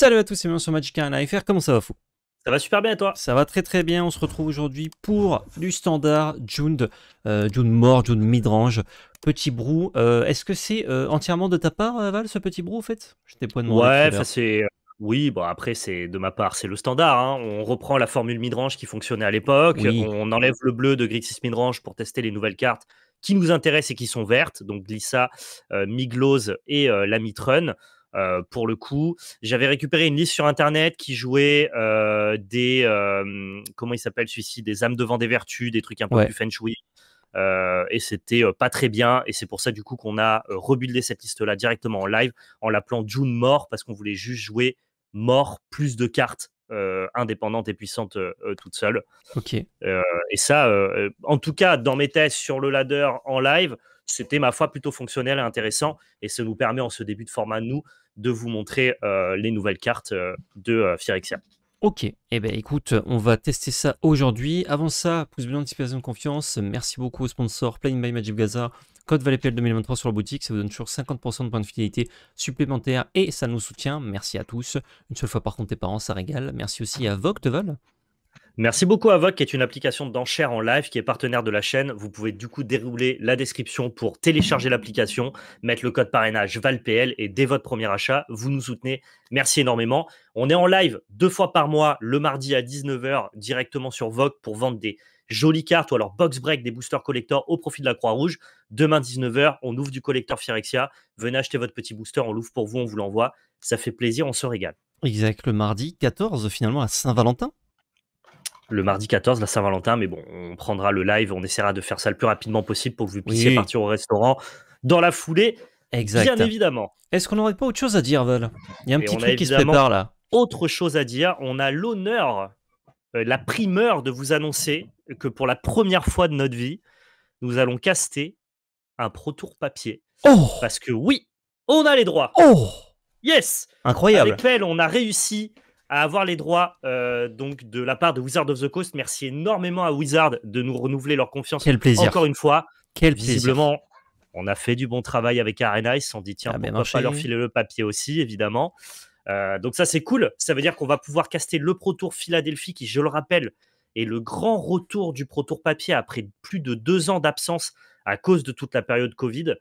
Salut à tous c'est bienvenue sur Magic 1 comment ça va fou Ça va super bien à toi Ça va très très bien, on se retrouve aujourd'hui pour du standard June, euh, June mort, June midrange, petit brou. Euh, est-ce que c'est euh, entièrement de ta part Val ce petit brou en fait Je t'ai pas demandé. Ouais, c'est... Oui, bon après c'est de ma part, c'est le standard. Hein. On reprend la formule midrange qui fonctionnait à l'époque. On enlève le bleu de Grixis midrange pour tester les nouvelles cartes qui nous intéressent et qui sont vertes, donc Glissa, Miglose et la Mitrun. Euh, pour le coup. J'avais récupéré une liste sur Internet qui jouait euh, des. Euh, comment il s'appelle celui-ci Des âmes devant des vertus, des trucs un peu du plus feng shui. et c'était pas très bien. Et c'est pour ça du coup qu'on a rebuildé cette liste-là directement en live en l'appelant June mort parce qu'on voulait juste jouer mort plus de cartes indépendantes et puissantes toutes seules. Ok. et ça, en tout cas dans mes tests sur le ladder en live, c'était, ma foi, plutôt fonctionnel et intéressant. Et ça nous permet, en ce début de format, nous, de vous montrer euh, les nouvelles cartes euh, de euh, Phyrexia. Ok, et eh ben écoute, on va tester ça aujourd'hui. Avant ça, pouce bleu, anticipation de confiance. Merci beaucoup au sponsors Playing by Magic Gaza, code ValetPL 2023 sur la boutique. Ça vous donne toujours 50% de points de fidélité supplémentaires et ça nous soutient. Merci à tous. Une seule fois par contre, tes parents, ça régale. Merci aussi à Vogue Merci beaucoup Avoc, qui est une application d'enchères en live qui est partenaire de la chaîne. Vous pouvez du coup dérouler la description pour télécharger l'application, mettre le code parrainage VALPL et dès votre premier achat, vous nous soutenez. Merci énormément. On est en live deux fois par mois, le mardi à 19h, directement sur Vogue pour vendre des jolies cartes ou alors box break des boosters collector au profit de la Croix-Rouge. Demain 19h, on ouvre du collector Phyrexia. Venez acheter votre petit booster, on l'ouvre pour vous, on vous l'envoie. Ça fait plaisir, on se régale. Exact, le mardi 14 finalement à Saint-Valentin le mardi 14, la Saint-Valentin, mais bon, on prendra le live, on essaiera de faire ça le plus rapidement possible pour que vous puissiez partir au restaurant dans la foulée. Exact. Bien évidemment. Est-ce qu'on n'aurait pas autre chose à dire, Val Il y a un petit truc qui se prépare là. Autre chose à dire, on a l'honneur, euh, la primeur de vous annoncer que pour la première fois de notre vie, nous allons caster un Pro papier. Oh Parce que oui, on a les droits. Oh Yes Incroyable. Avec elle, on a réussi à avoir les droits euh, donc de la part de Wizard of the Coast. Merci énormément à Wizard de nous renouveler leur confiance. Quel plaisir. Encore une fois. Quel Visiblement, on a fait du bon travail avec Arena. On dit, tiens, on ah, ben, ne pas leur filer le papier aussi, évidemment. Euh, donc ça, c'est cool. Ça veut dire qu'on va pouvoir caster le Pro Tour Philadelphie, qui, je le rappelle, est le grand retour du Pro Tour papier après plus de deux ans d'absence à cause de toute la période Covid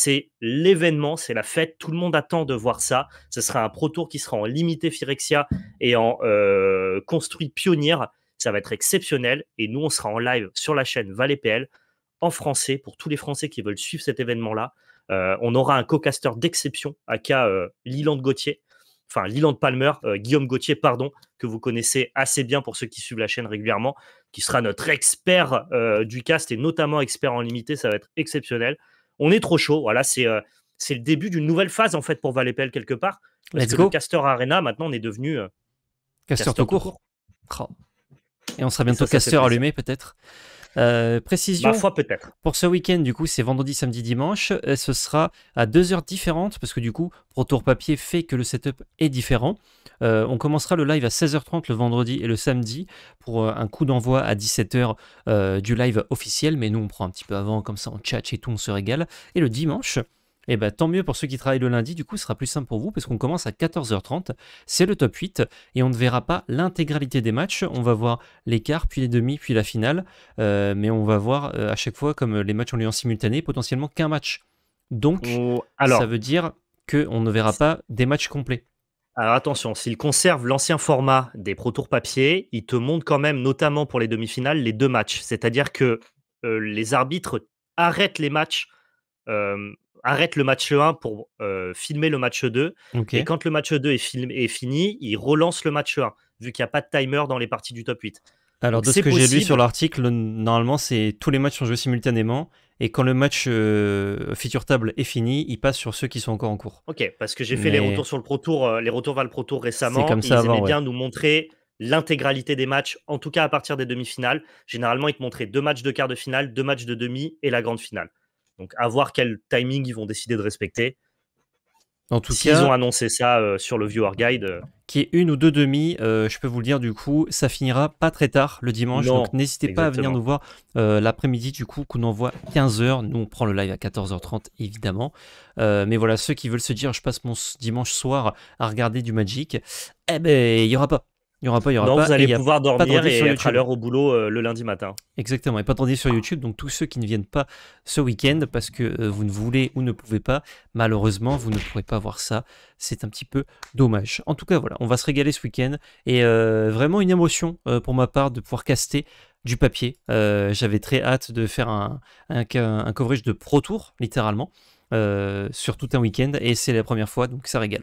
c'est l'événement, c'est la fête, tout le monde attend de voir ça. Ce sera un Pro Tour qui sera en limité Phyrexia et en euh, construit pionnière. Ça va être exceptionnel et nous, on sera en live sur la chaîne Valet PL en français pour tous les Français qui veulent suivre cet événement-là. Euh, on aura un co-caster d'exception, aka euh, Liland Gauthier, enfin Liland Palmer, euh, Guillaume Gauthier, pardon, que vous connaissez assez bien pour ceux qui suivent la chaîne régulièrement, qui sera notre expert du cast et notamment expert en limité. Ça va être exceptionnel on est trop chaud. Voilà, c'est euh, c'est le début d'une nouvelle phase en fait pour Valépel quelque part. Let's go. le Caster Arena, maintenant, on est devenu euh, Caster, court. Oh. Et on sera bientôt Castor Caster allumé peut-être. Euh, précision. peut-être. Pour ce week-end, du coup, c'est vendredi, samedi, dimanche. Euh, ce sera à deux heures différentes parce que du coup, pour Tour papier fait que le setup est différent. Euh, on commencera le live à 16h30 le vendredi et le samedi pour un coup d'envoi à 17h du live officiel. Mais nous, on prend un petit peu avant, comme ça, on chat et tout, on se régale. Et le dimanche, et eh bien, tant mieux pour ceux qui travaillent le lundi, du coup, ce sera plus simple pour vous parce qu'on commence à 14h30, c'est le top 8 et on ne verra pas l'intégralité des matchs. On va voir les quarts, puis les demi, puis la finale, euh, mais on va voir euh, à chaque fois, comme euh, les matchs ont lieu en simultané, potentiellement qu'un match. Donc, ça veut dire qu'on ne verra pas des matchs complets. Alors attention, s'ils conservent l'ancien format des Pro Tours papier, il te montre quand même, notamment pour les demi-finales, les deux matchs. C'est-à-dire que les arbitres arrêtent les matchs arrête le match 1 pour filmer le match 2. Et quand le match 2 est, est fini, il relance le match 1, vu qu'il n'y a pas de timer dans les parties du top 8. Alors, de ce que j'ai lu sur l'article, normalement, c'est tous les matchs sont joués simultanément. Et quand le match feature table est fini, il passe sur ceux qui sont encore en cours. Ok, parce que j'ai fait les retours sur le Pro Tour, les retours vers le Pro Tour récemment. Comme ça ils bien nous montrer l'intégralité des matchs, en tout cas à partir des demi-finales. Généralement, ils te montraient deux matchs de quart de finale, deux matchs de demi et la grande finale. Donc, à voir quel timing ils vont décider de respecter. En tout S'ils ont annoncé ça euh, sur le viewer guide. Euh, qui est une ou deux demi, euh, je peux vous le dire du coup, ça finira pas très tard le dimanche. donc n'hésitez pas à venir nous voir l'après-midi du coup qu'on envoie 15h. Nous on prend le live à 14h30 évidemment. mais voilà, ceux qui veulent se dire je passe mon dimanche soir à regarder du Magic, eh ben il n'y aura pas. Il n'y aura pas, il y aura pas. vous allez pouvoir dormir et être à l'heure au boulot euh, le lundi matin. Exactement, et pas tarder sur YouTube. Donc tous ceux qui ne viennent pas ce week-end parce que euh, vous ne voulez ou ne pouvez pas, malheureusement, vous ne pourrez pas voir ça. C'est un petit peu dommage. En tout cas, voilà, on va se régaler ce week-end. Et euh, vraiment une émotion pour ma part de pouvoir caster du papier. J'avais très hâte de faire un coverage de Pro Tour, littéralement, sur tout un week-end. Et c'est la première fois, donc ça régale.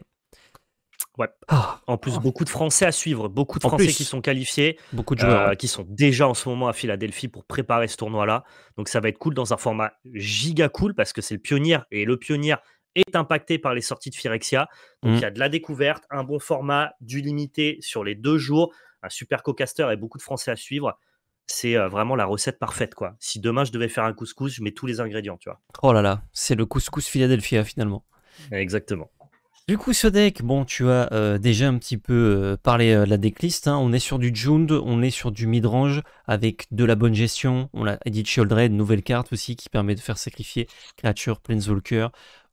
Ouais. Ah. en plus, ah. beaucoup de Français à suivre, beaucoup de Français qui sont qualifiés, beaucoup de joueurs euh, qui sont déjà en ce moment à Philadelphie pour préparer ce tournoi-là. Donc ça va être cool dans un format giga cool parce que c'est le pionnier et le pionnier est impacté par les sorties de Phyrexia. Donc mm. il y a de la découverte, un bon format, du limité sur les deux jours, un super co-caster et beaucoup de Français à suivre c'est euh, vraiment la recette parfaite quoi. Si demain je devais faire un couscous, je mets tous les ingrédients, tu vois. Oh là là, c'est le couscous Philadelphia hein, finalement. Exactement. Du coup, ce deck, bon, tu as euh, déjà un petit peu euh, parlé euh, de la decklist. Hein. On est sur du Jund, on est sur du midrange avec de la bonne gestion. On a dit Shieldred, nouvelle carte aussi qui permet de faire sacrifier créature Planeswalker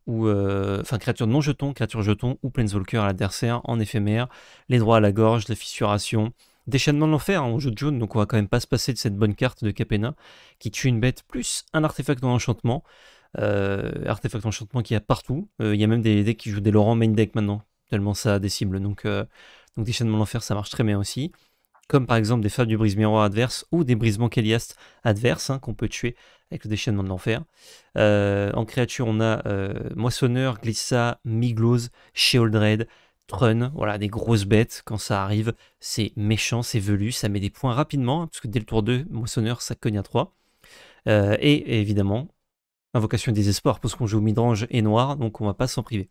ou enfin créature non jeton, créature jeton ou Planeswalker à l'adversaire en éphémère. Les droits à la gorge, la fissuration. Déchaînement de l'enfer, on hein, joue de Jund, donc on va quand même pas se passer de cette bonne carte de Capena qui tue une bête plus un artefact dans l'enchantement. Euh, artefacts enchantement qui y a partout. Euh, il y a même des decks qui jouent des Laurent main deck maintenant, tellement ça a des cibles. Donc, euh, donc de l'enfer, ça marche très bien aussi. Comme par exemple des fables du brise miroir adverse ou des brisements keliast adverses hein, qu'on peut tuer avec le déchaînement de l'enfer. en créature, on a Moissonneur, Glissa, Miglose, Sheoldred, Trun, voilà, des grosses bêtes, quand ça arrive, c'est méchant, c'est velu, ça met des points rapidement, hein, parce que dès le tour 2, Moissonneur, ça cogne à 3. et évidemment, Invocation des espoirs, parce qu'on joue au midrange et noir, donc on va pas s'en priver.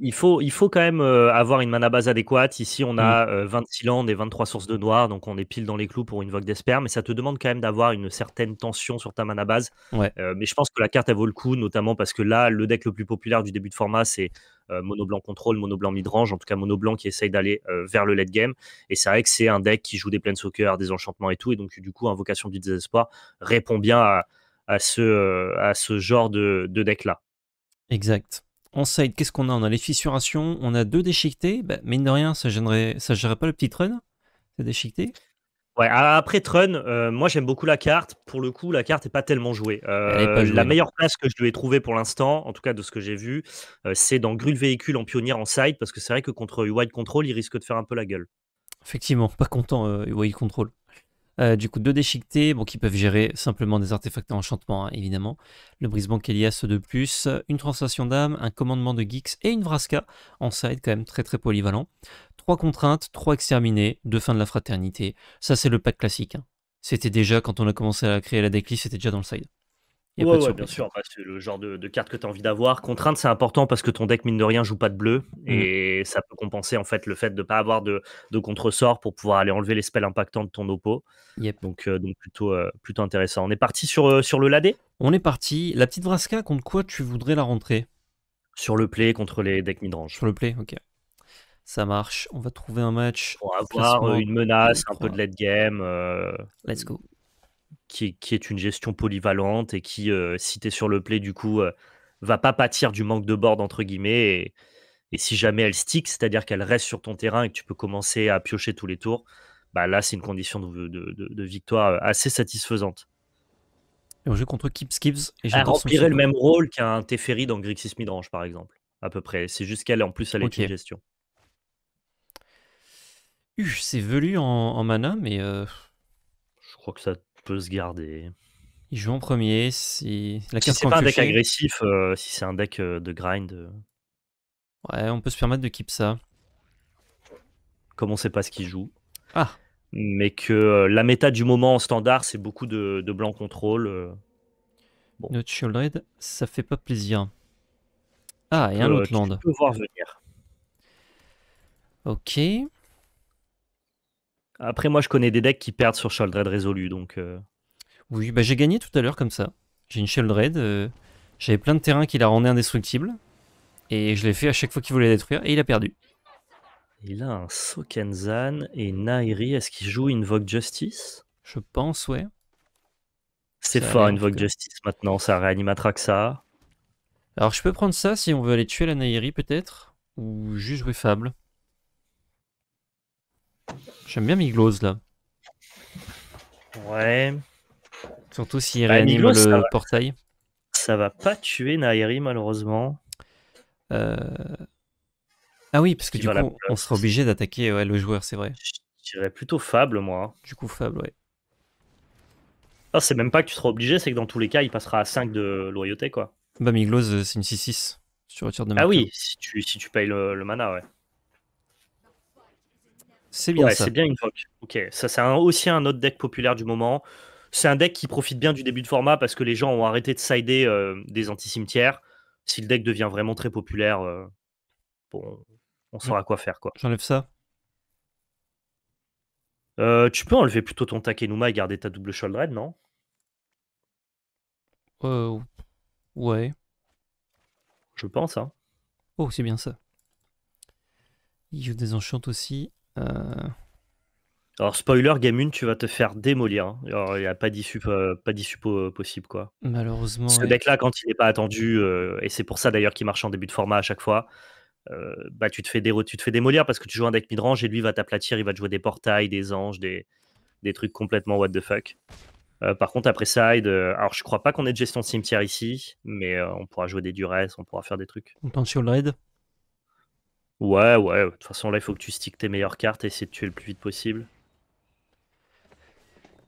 Il faut, il faut quand même euh, avoir une mana base adéquate. Ici, on a 20 mmh. 26 euh, landes et 23 sources de noir, donc on est pile dans les clous pour une vogue d'esper, mais ça te demande quand même d'avoir une certaine tension sur ta mana base. Euh, mais je pense que la carte, elle vaut le coup, notamment parce que là, le deck le plus populaire du début de format, c'est mono blanc contrôle, mono blanc midrange, en tout cas mono blanc qui essaye d'aller vers le late game. Et c'est vrai que c'est un deck qui joue des soccer des enchantements et tout, et donc du coup, Invocation du désespoir répond bien à, ce, genre de, de deck-là. Exact en side, qu'est-ce qu'on a On a les fissurations, on a deux déchiquetés. Bah, mine de rien, ça gênerait, ça gérerait pas le petit run, c'est déchiqueté Ouais, après Trun, euh, moi j'aime beaucoup la carte. Pour le coup, la carte n'est pas tellement euh, jouée. la meilleure place que je lui ai trouvée pour l'instant, en tout cas de ce que j'ai vu, euh, c'est dans Grul Véhicule en pionnière en side, parce que c'est vrai que contre White Control, il risque de faire un peu la gueule. Effectivement, pas content, UI Control. Euh, du coup, deux déchiquetés, bon, qui peuvent gérer simplement des artefacts d'enchantement, enchantement, hein, évidemment. Le brise-banque Elias de plus, une translation d'âme, un commandement de Geeks et une Vraska en side, quand même très très polyvalent. Trois contraintes, trois exterminés, deux fins de la fraternité. Ça, c'est le pack classique. Hein. C'était déjà, quand on a commencé à créer la decklist, c'était déjà dans le side. Oui, bien sûr. Bah, c'est le genre de, carte que tu as envie d'avoir. Contrainte, c'est important parce que ton deck, mine de rien, joue pas de bleu. Mmh. Et ça peut compenser en fait le fait de ne pas avoir de, contre sort pour pouvoir aller enlever les spells impactants de ton oppo. Donc, euh, euh, plutôt, intéressant. On est parti sur, euh, le ladé On est parti. La petite Vraska, contre quoi tu voudrais la rentrer Sur le play contre les decks midrange. Sur le play, ok. Ça marche. On va trouver un match. On va avoir une menace, un peu de late game. Let's go qui, est une gestion polyvalente et qui, euh, si tu es sur le play, du coup, euh, va pas pâtir du manque de board, entre guillemets. Et, si jamais elle stick, c'est-à-dire qu'elle reste sur ton terrain et que tu peux commencer à piocher tous les tours, bah là, c'est une condition de, victoire euh, assez satisfaisante. Et on joue contre Kips Kips. Et elle remplirait le même rôle qu'un Teferi dans Grixis Midrange, par exemple, à peu près. C'est juste qu'elle, en plus, elle est une gestion. C'est velu en, mana, mais. Je crois que ça peut se garder. Il joue en premier. Si, la c'est un deck agressif, euh, si c'est un deck euh, de grind. Euh. Ouais, on peut se permettre de keep ça. Comme on sait pas ce qu'il joue. Ah Mais que la méta du moment en standard, c'est beaucoup de, blanc contrôle. Bon. Notre ça fait pas plaisir. Ah, et un autre land. voir venir. Ok. Après, moi, je connais des decks qui perdent sur Sheldred résolu, donc. Euh. Oui, bah j'ai gagné tout à l'heure comme ça. J'ai une Shell euh, J'avais plein de terrains qui la rendaient indestructible. Et je l'ai fait à chaque fois qu'il voulait détruire, et il a perdu. Il a un Sokenzan et Nairi. Est-ce qu'il joue Invoke Justice Je pense, ouais. C'est fort, Invoke Justice maintenant. Ça réanimatera que ça. Alors, je peux prendre ça si on veut aller tuer la Nairi, peut-être Ou juste jouer Fable J'aime bien Miglose là. Ouais. Surtout s'il bah, réanime le portail. Ça va pas tuer Nairi malheureusement. Euh, ah oui, parce que du coup, on sera obligé d'attaquer le joueur, c'est vrai. Je dirais plutôt Fable, moi. Du coup, Fable, ouais. Ah, c'est même pas que tu seras obligé, c'est que dans tous les cas, il passera à 5 de loyauté, quoi. Bah, Miglose, euh, c'est une 6-6 Ah oui, si tu, payes le mana, ouais. C'est bien ça. C'est bien une Ok, ça c'est aussi un autre deck populaire du moment. C'est un deck qui profite bien du début de format parce que les gens ont arrêté de sider euh, des anti-cimetières. Si le deck devient vraiment très populaire, euh, bon, on saura quoi faire. quoi. J'enlève ça. Euh, tu peux enlever plutôt ton Takenuma et garder ta double Sholdred, non Ouais. Je pense, hein. Oh, c'est bien ça. Il désenchante aussi. Euh. Alors, spoiler, Gamune, tu vas te faire démolir. Hein. il y n'y a pas d'issue euh, pas possible, quoi. Malheureusement. Ce le deck-là, quand il n'est pas attendu, euh, et c'est pour ça d'ailleurs qu'il marche en début de format à chaque fois, bah, tu, te fais tu te fais démolir parce que tu joues un deck midrange et lui va t'aplatir, il va te jouer des portails, des anges, des, des trucs complètement what the fuck. par contre, après side, alors je crois pas qu'on ait de gestion de cimetière ici, mais on pourra jouer des duresses, on pourra faire des trucs. On pense sur le raid Ouais, ouais, de toute façon, là, il faut que tu stick tes meilleures cartes et essayer de tuer le plus vite possible.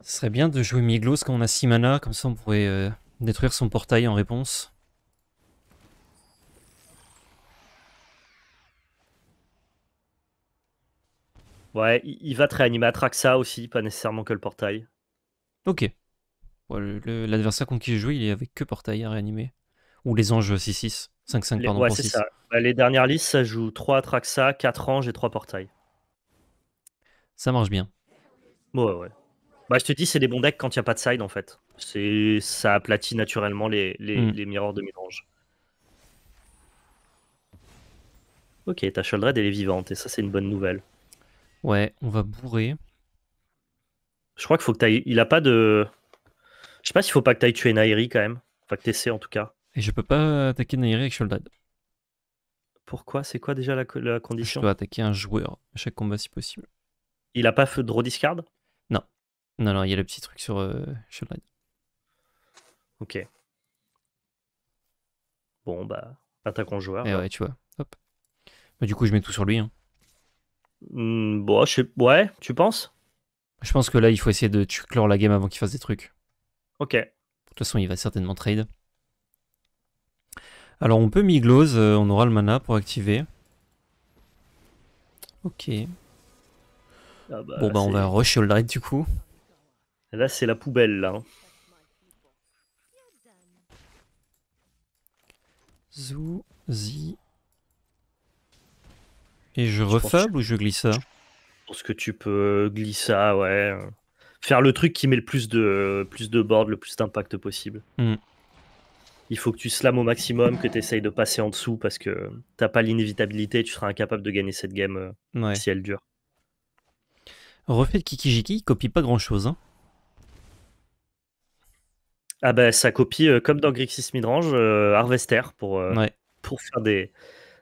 Ce serait bien de jouer Miglos quand on a 6 mana, comme ça on pourrait euh, détruire son portail en réponse. Ouais, il va te réanimer Traxa aussi, pas nécessairement que le portail. Ok. L'adversaire contre qui joué, il est avec que portail à réanimer. Ou les anges 6-6. 5-5, Ouais, c'est Ça. Bah, les dernières listes, ça joue 3 Traxa, 4 Anges et 3 Portails. Ça marche bien. Ouais, ouais. Bah, je te dis, c'est des bons decks quand il n'y a pas de side en fait. Ça aplatit naturellement les, les, hmm. miroirs de midrange. Ok, ta Sheldred, elle est vivante et ça, c'est une bonne nouvelle. Ouais, on va bourrer. Je crois qu'il faut que t'ailles. Il a pas de. Je sais pas s'il faut pas que tu ailles tuer Nairi quand même. Enfin, que t'essaies en tout cas. Et je peux pas attaquer Nairi avec Pourquoi C'est quoi déjà la, condition Je dois attaquer un joueur à chaque combat si possible. Il a pas feu de draw discard Non. Non, non, il y a le petit truc sur euh, Ok. Bon, bah, attaquons le joueur. Et eh ouais, tu vois. Bah, du coup, je mets tout sur lui. bon, hein. hmm, bah, je Ouais, tu penses Je pense que là, il faut essayer de clore la game avant qu'il fasse des trucs. Ok. De toute façon, il va certainement trade. Alors on peut miglose, euh, on aura le mana pour activer. Ok. Ah bah, bon bah on va rush all du coup. Là c'est la poubelle là. Hein. Zou, zi. Et je, refable ou je glisse ça Je que tu peux euh, glisser, ouais. Faire le truc qui met le plus de, plus de board, le plus d'impact possible. Hmm il faut que tu slams au maximum, que tu essayes de passer en dessous parce que t'as pas l'inévitabilité, tu seras incapable de gagner cette game euh, si elle dure. Refait de Kikijiki, il copie pas grand chose. Hein. Ah ben ça copie euh, comme dans Grixis Midrange, euh, Harvester pour, pour faire des,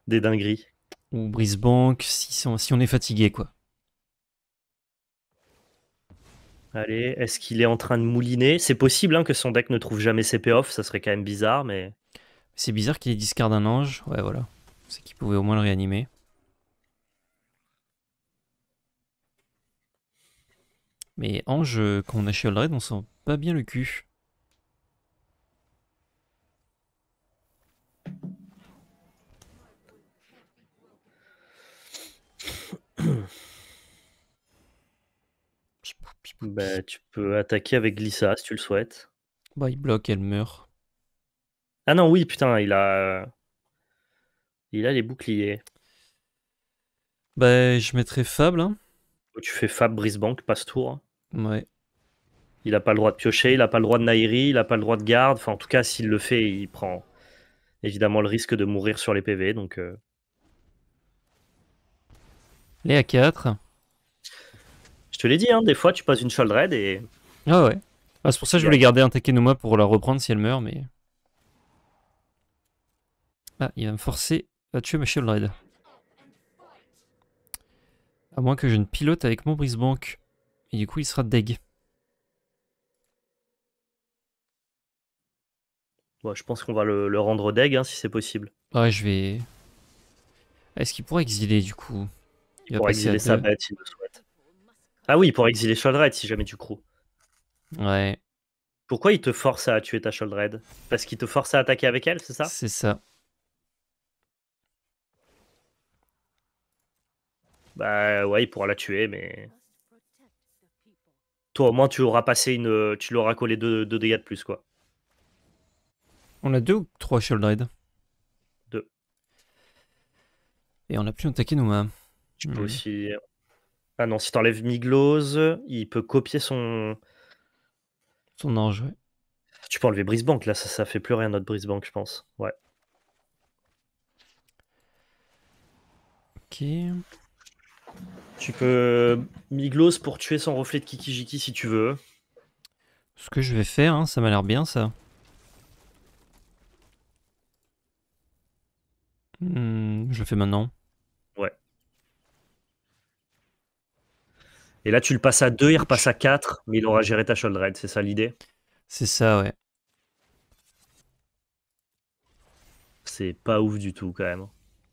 des dingueries. Ou brisebank, si, si on est fatigué quoi. Allez, est-ce qu'il est en train de mouliner C'est possible hein, que son deck ne trouve jamais ses payoffs, ça serait quand même bizarre, mais. C'est bizarre qu'il discarde un ange, ouais, voilà. C'est qu'il pouvait au moins le réanimer. Mais ange, quand on a chez on sent pas bien le cul. Bah, tu peux attaquer avec Glissa si tu le souhaites. Bah, il bloque, elle meurt. Ah non, oui, putain, il a. Euh, il a les boucliers. Bah, je mettrais Fable. Hein. Oh, tu fais Fab Brisbank, passe tour. Hein. Ouais. Il a pas le droit de piocher, il a pas le droit de Naïri, il a pas le droit de garde. Enfin, en tout cas, s'il le fait, il prend évidemment le risque de mourir sur les PV. Donc. Euh. Les A4 te l'ai dit, hein, des fois tu passes une Sheldraid et. Ah ouais. Ah, c'est pour ça que je voulais garder un Takenoma pour la reprendre si elle meurt, mais. Ah, il va me forcer à tuer ma Sheldraid. À moins que je ne pilote avec mon brise Et du coup, il sera deg. Bon, je pense qu'on va le, le, rendre deg hein, si c'est possible. Ouais, je vais. Ah, est-ce qu'il pourrait exiler du coup Il, il exiler sa bête s'il le souhaite. Ah oui, pour exiler Shaldred si jamais tu crois. Ouais. Pourquoi il te force à tuer ta Shaldred Parce qu'il te force à attaquer avec elle, c'est ça C'est ça. Bah ouais, il pourra la tuer, mais. Toi, au moins, tu auras passé une. Tu l'auras collé deux, dégâts de plus, quoi. On a deux ou trois Shaldred Deux. Et on a plus attaqué nous. Tu peux mmh. aussi. Ah non, si t'enlèves Miglose, il peut copier son. Son ange, Tu peux enlever Brisbank, là, ça, ça fait plus rien notre Brisbank, je pense. Ouais. Ok. Tu peux euh, Miglose pour tuer son reflet de Kikijiki si tu veux. Ce que je vais faire, hein, ça m'a l'air bien ça. Hmm, je le fais maintenant. Et là, tu le passes à 2, il repasse à 4, mais il aura géré ta shoulder c'est ça l'idée C'est ça, ouais. C'est pas ouf du tout, quand même.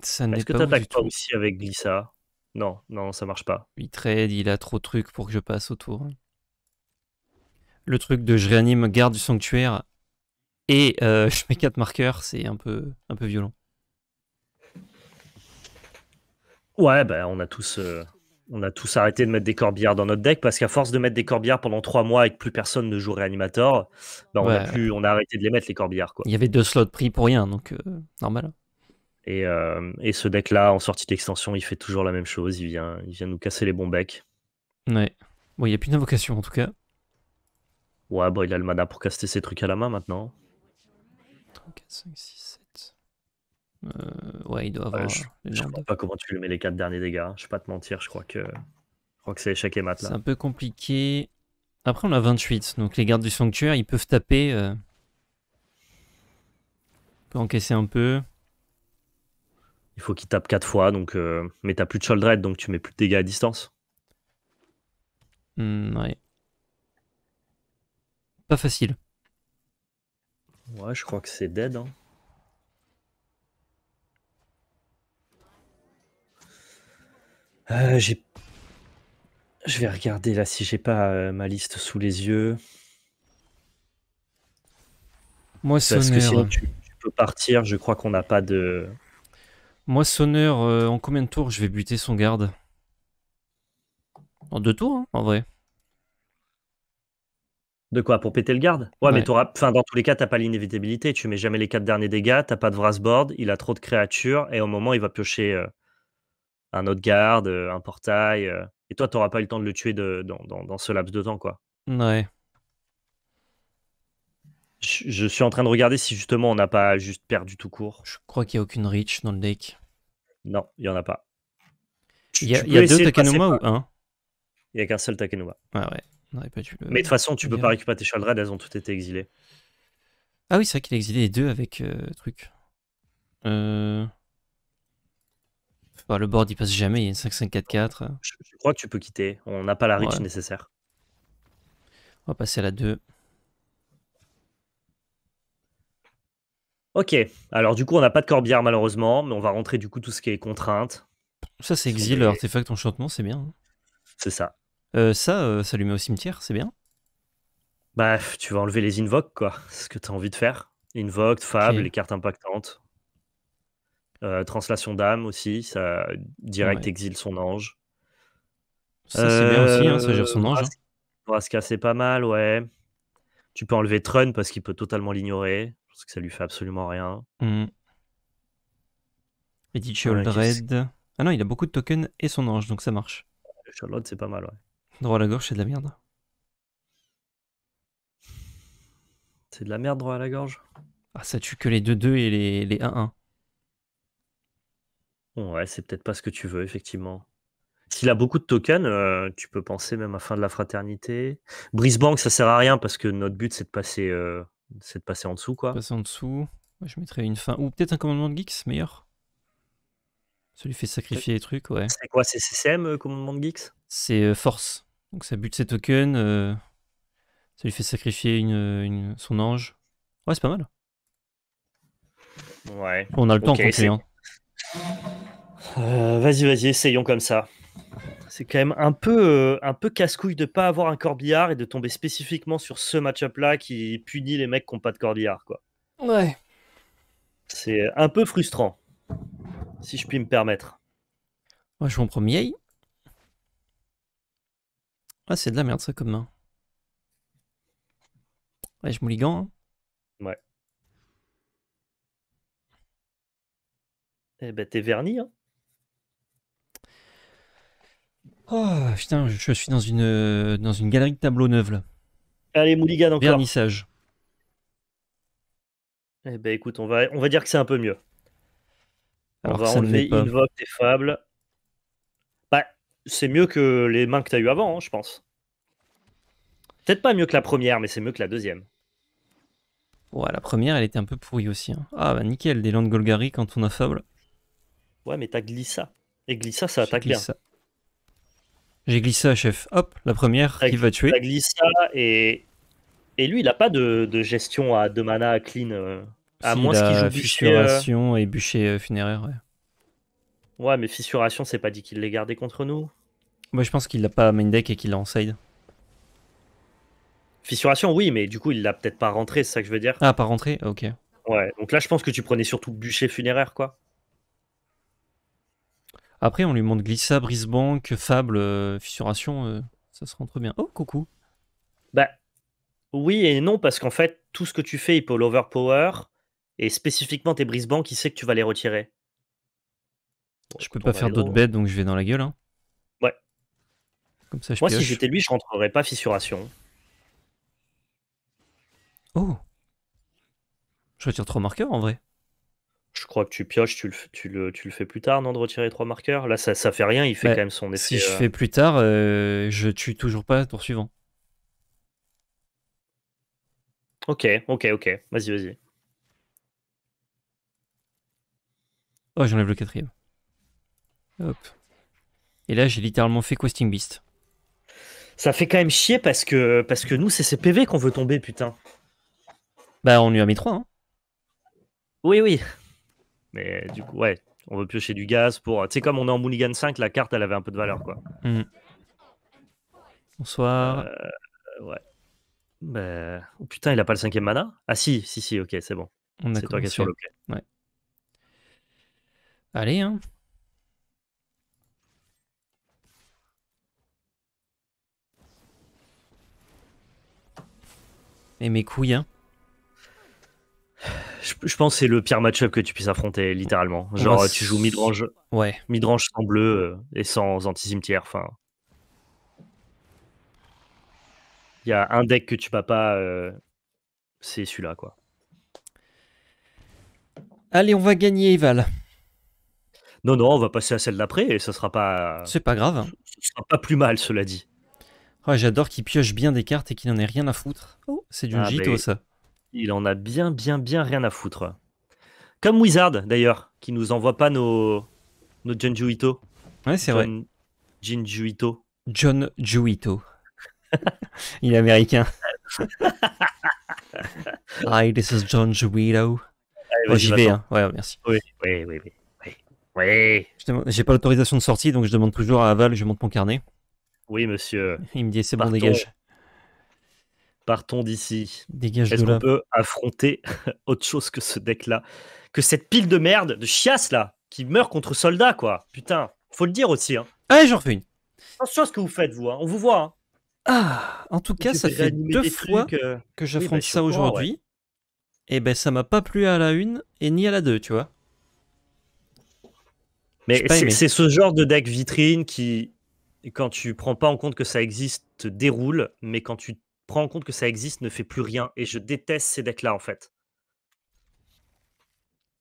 Est-ce que t'attaques pas, aussi avec Glissa Non, non, ça marche pas. Il trade, il a trop de trucs pour que je passe autour. Le truc de je réanime garde du sanctuaire et euh, je mets 4 marqueurs, c'est un peu, un peu violent. Ouais, ben on a tous... Euh, on a tous arrêté de mettre des corbières dans notre deck parce qu'à force de mettre des corbières pendant trois mois et que plus personne ne joue Réanimator, ben bah, on, a plus, on a arrêté de les mettre les corbières. Quoi. Il y avait deux slots pris pour rien, donc euh, normal. Euh, et, ce deck-là, en sortie d'extension, il fait toujours la même chose. Il vient, il vient nous casser les bons becs. Ouais. Bon, il n'y a plus d'invocation en tout cas. Ouais, bon, il a le mana pour caster ses trucs à la main maintenant. 3, 4, 5, 6. Euh, ouais, il doit euh, avoir. je ne sais pas comment tu lui mets les 4 derniers dégâts. Hein. Je ne vais pas te mentir, je crois que, crois que c'est échec et mat. C'est un peu compliqué. Après, on a 28, donc les gardes du sanctuaire, ils peuvent taper. Euh, encaisser un peu. Il faut qu'ils tapent 4 fois, donc, mais tu plus de Sholdred, donc tu mets plus de dégâts à distance. Hmm, ouais. Pas facile. Ouais, je crois que c'est dead. Hein. Euh, je vais regarder là si j'ai pas euh, ma liste sous les yeux. Moissonneur. Parce que tu, peux partir, je crois qu'on n'a pas de. Moi, sonneur, euh, en combien de tours je vais buter son garde En deux tours, hein, en vrai. De quoi Pour péter le garde Ouais, mais t'auras... Enfin, dans tous les cas, t'as pas l'inévitabilité. Tu mets jamais les quatre derniers dégâts, t'as pas de vrasboard. il a trop de créatures, et au moment, il va piocher un autre garde, un portail. et toi, tu n'auras pas eu le temps de le tuer dans, ce laps de temps, quoi. Ouais. Je, suis en train de regarder si justement on n'a pas juste perdu tout court. Je crois qu'il n'y a aucune reach dans le deck. Non, il n'y en a pas. Il y a, deux Takenuma ou un Il n'y a qu'un seul Takenuma. Ah ouais ouais, Mais de toute façon, tu peux pas récupérer tes Shaldred, elles ont toutes été exilées. Ah oui, c'est vrai qu'il a exilé les deux avec truc. Euh... Bah, le board il passe jamais, il y a une 5-5-4-4. Je, crois que tu peux quitter, on n'a pas la reach nécessaire. On va passer à la 2. Ok, alors du coup on n'a pas de corbière malheureusement, mais on va rentrer du coup tout ce qui est contrainte. Ça c'est exil, l'artefact artefact, enchantement, c'est bien. Hein. C'est ça. Euh, ça, euh, ça lui met au cimetière, c'est bien. Bah tu vas enlever les invoques quoi, c'est ce que tu as envie de faire. Invoque, fable, les cartes impactantes. Euh, translation d'âme aussi, ça direct exile son ange. Ça c'est bien aussi, hein, ça gère son euh, ange. Hein. c'est pas mal, ouais. Tu peux enlever Trun parce qu'il peut totalement l'ignorer, parce que ça lui fait absolument rien. Mm. Et Ah non, il a beaucoup de tokens et son ange, donc ça marche. Charlotte, c'est pas mal, ouais. Droit à la gorge, c'est de la merde. C'est de la merde, droit à la gorge. Ah, ça tue que les 2-2 et les 1-1. Ouais, c'est peut-être pas ce que tu veux, effectivement. S'il a beaucoup de tokens, euh, tu peux penser même à fin de la fraternité. Brisbank, ça sert à rien parce que notre but, c'est de passer, euh, c'est de passer en dessous, quoi. Passer en dessous. je mettrais une fin. Ou peut-être un commandement de geeks meilleur. Ça lui fait sacrifier les trucs, ouais. C'est quoi C'est CCM, euh, commandement de geeks C'est force. Donc ça bute ses tokens. ça lui fait sacrifier une, son ange. Ouais, c'est pas mal. Ouais. On a le temps okay, client. Euh, vas-y, vas-y, essayons comme ça. C'est quand même un peu, euh, un peu casse-couille de ne pas avoir un corbillard et de tomber spécifiquement sur ce match-up-là qui punit les mecs qui n'ont pas de corbillard. Quoi. Ouais. C'est un peu frustrant, si je puis me permettre. Moi, je prends premier. Ah, c'est de la merde, ça, comme main. Ouais, je mouligan. Hein. Ouais. Eh ben, t'es verni, hein. Oh putain, je suis dans une, dans une galerie de tableaux neuves, là. Allez, Mouligan encore. Vernissage. Eh ben écoute, on va, on va dire que c'est un peu mieux. on va enlever Invoke des Fables. Bah, c'est mieux que les mains que tu as eues avant, hein, je pense. Peut-être pas mieux que la première, mais c'est mieux que la deuxième. Ouais, la première, elle était un peu pourrie aussi. Hein. Ah bah nickel, des Landes Golgari quand on a Fable. Ouais, mais t'as Glissa. Et Glissa, ça attaque bien. J'ai glissé à chef. Hop, la première qui va tuer. glissé et, et lui, il a pas de, gestion à deux mana clean. Euh, à moins qu'il joue fissuration et bûcher euh, funéraire. Ouais. Euh. ouais, mais fissuration, c'est pas dit qu'il l'ait gardé contre nous. Moi, je pense qu'il l'a pas main deck et qu'il l'a en side. Fissuration, oui, mais du coup, il l'a peut-être pas rentré, c'est ça que je veux dire. Ah, pas rentré Ok. Ouais, donc là, je pense que tu prenais surtout bûcher funéraire, quoi. Après, on lui montre Glissa, Brisebank, Fable, euh, Fissuration, euh, ça se rentre bien. Oh, coucou Bah, oui et non, parce qu'en fait, tout ce que tu fais, il peut l'overpower, et spécifiquement tes Brisebank, il sait que tu vas les retirer. je peux pas faire d'autres bêtes, hein. donc je vais dans la gueule. Hein. Ouais. Comme ça, je Moi, si j'étais lui, je rentrerais pas Fissuration. Oh Je retire trois marqueurs, en vrai. Je crois que tu pioches, tu le, tu tu le fais plus tard, non, de retirer trois marqueurs. Là, ça, ça fait rien, il fait bah, quand même son essai. Si je euh. fais plus tard, euh, je tue toujours pas suivant Ok, ok, ok. Vas-y, vas-y. Oh, j'enlève le quatrième. Hop. Et là, j'ai littéralement fait Questing Beast. Ça fait quand même chier parce que, parce que nous, c'est ces PV qu'on veut tomber, putain. Bah, on lui a mis trois. Hein. Oui, oui. Mais du coup, ouais, on veut piocher du gaz pour. Tu sais, comme on est en Mulligan 5, la carte, elle avait un peu de valeur, quoi. Mhm. Bonsoir. Euh, ouais. Bah, oh putain, il a pas le cinquième mana Ah si, si, si, ok, c'est bon. C'est toi qui es sur le Ouais. Allez, hein. Et mes couilles, hein. Je, pense que c'est le pire match-up que tu puisses affronter, littéralement. Genre, tu joues midrange, ouais. midrange sans bleu euh, et sans anti-cimetière. Enfin, il y a un deck que tu vas pas, euh, c'est celui-là, quoi. Allez, on va gagner Eval. Non, non, on va passer à celle d'après et ça sera pas. C'est pas grave. Ce sera pas plus mal, cela dit. J'adore qu'il pioche bien des cartes et qu'il n'en ait rien à foutre. Oh, c'est du ah, ça. Il en a bien, bien, bien rien à foutre. Comme Wizard, d'ailleurs, qui nous envoie pas nos, nos Juito. Juito. Ouais, c'est vrai. John Juito. John Juito. Il est américain. Hi, this is John Juito. Oh, j'y vais, hein. ouais, merci. oui, oui. oui. Oui. J'ai pas l'autorisation de sortie, donc je demande toujours à Aval, je monte mon carnet. Oui, monsieur. Il me dit c'est bon, dégage. Partons d'ici. Dégage Est-ce qu'on peut affronter autre chose que ce deck-là Que cette pile de merde, de chiasse là, qui meurt contre soldats, quoi. Putain, faut le dire aussi. Hein. Allez, j'en refais une. Attention à ce que vous faites, vous. Hein. On vous voit. Hein. Ah, en tout cas, ça fait deux fois euh. que bah, j'affronte ça aujourd'hui. Et eh ben, ça m'a pas plu à la une et ni à la deux, tu vois. Mais c'est ce genre de deck vitrine qui, quand tu prends pas en compte que ça existe, te déroule, mais quand tu Prends en compte que ça existe ne fait plus rien. Et je déteste ces decks-là, en fait.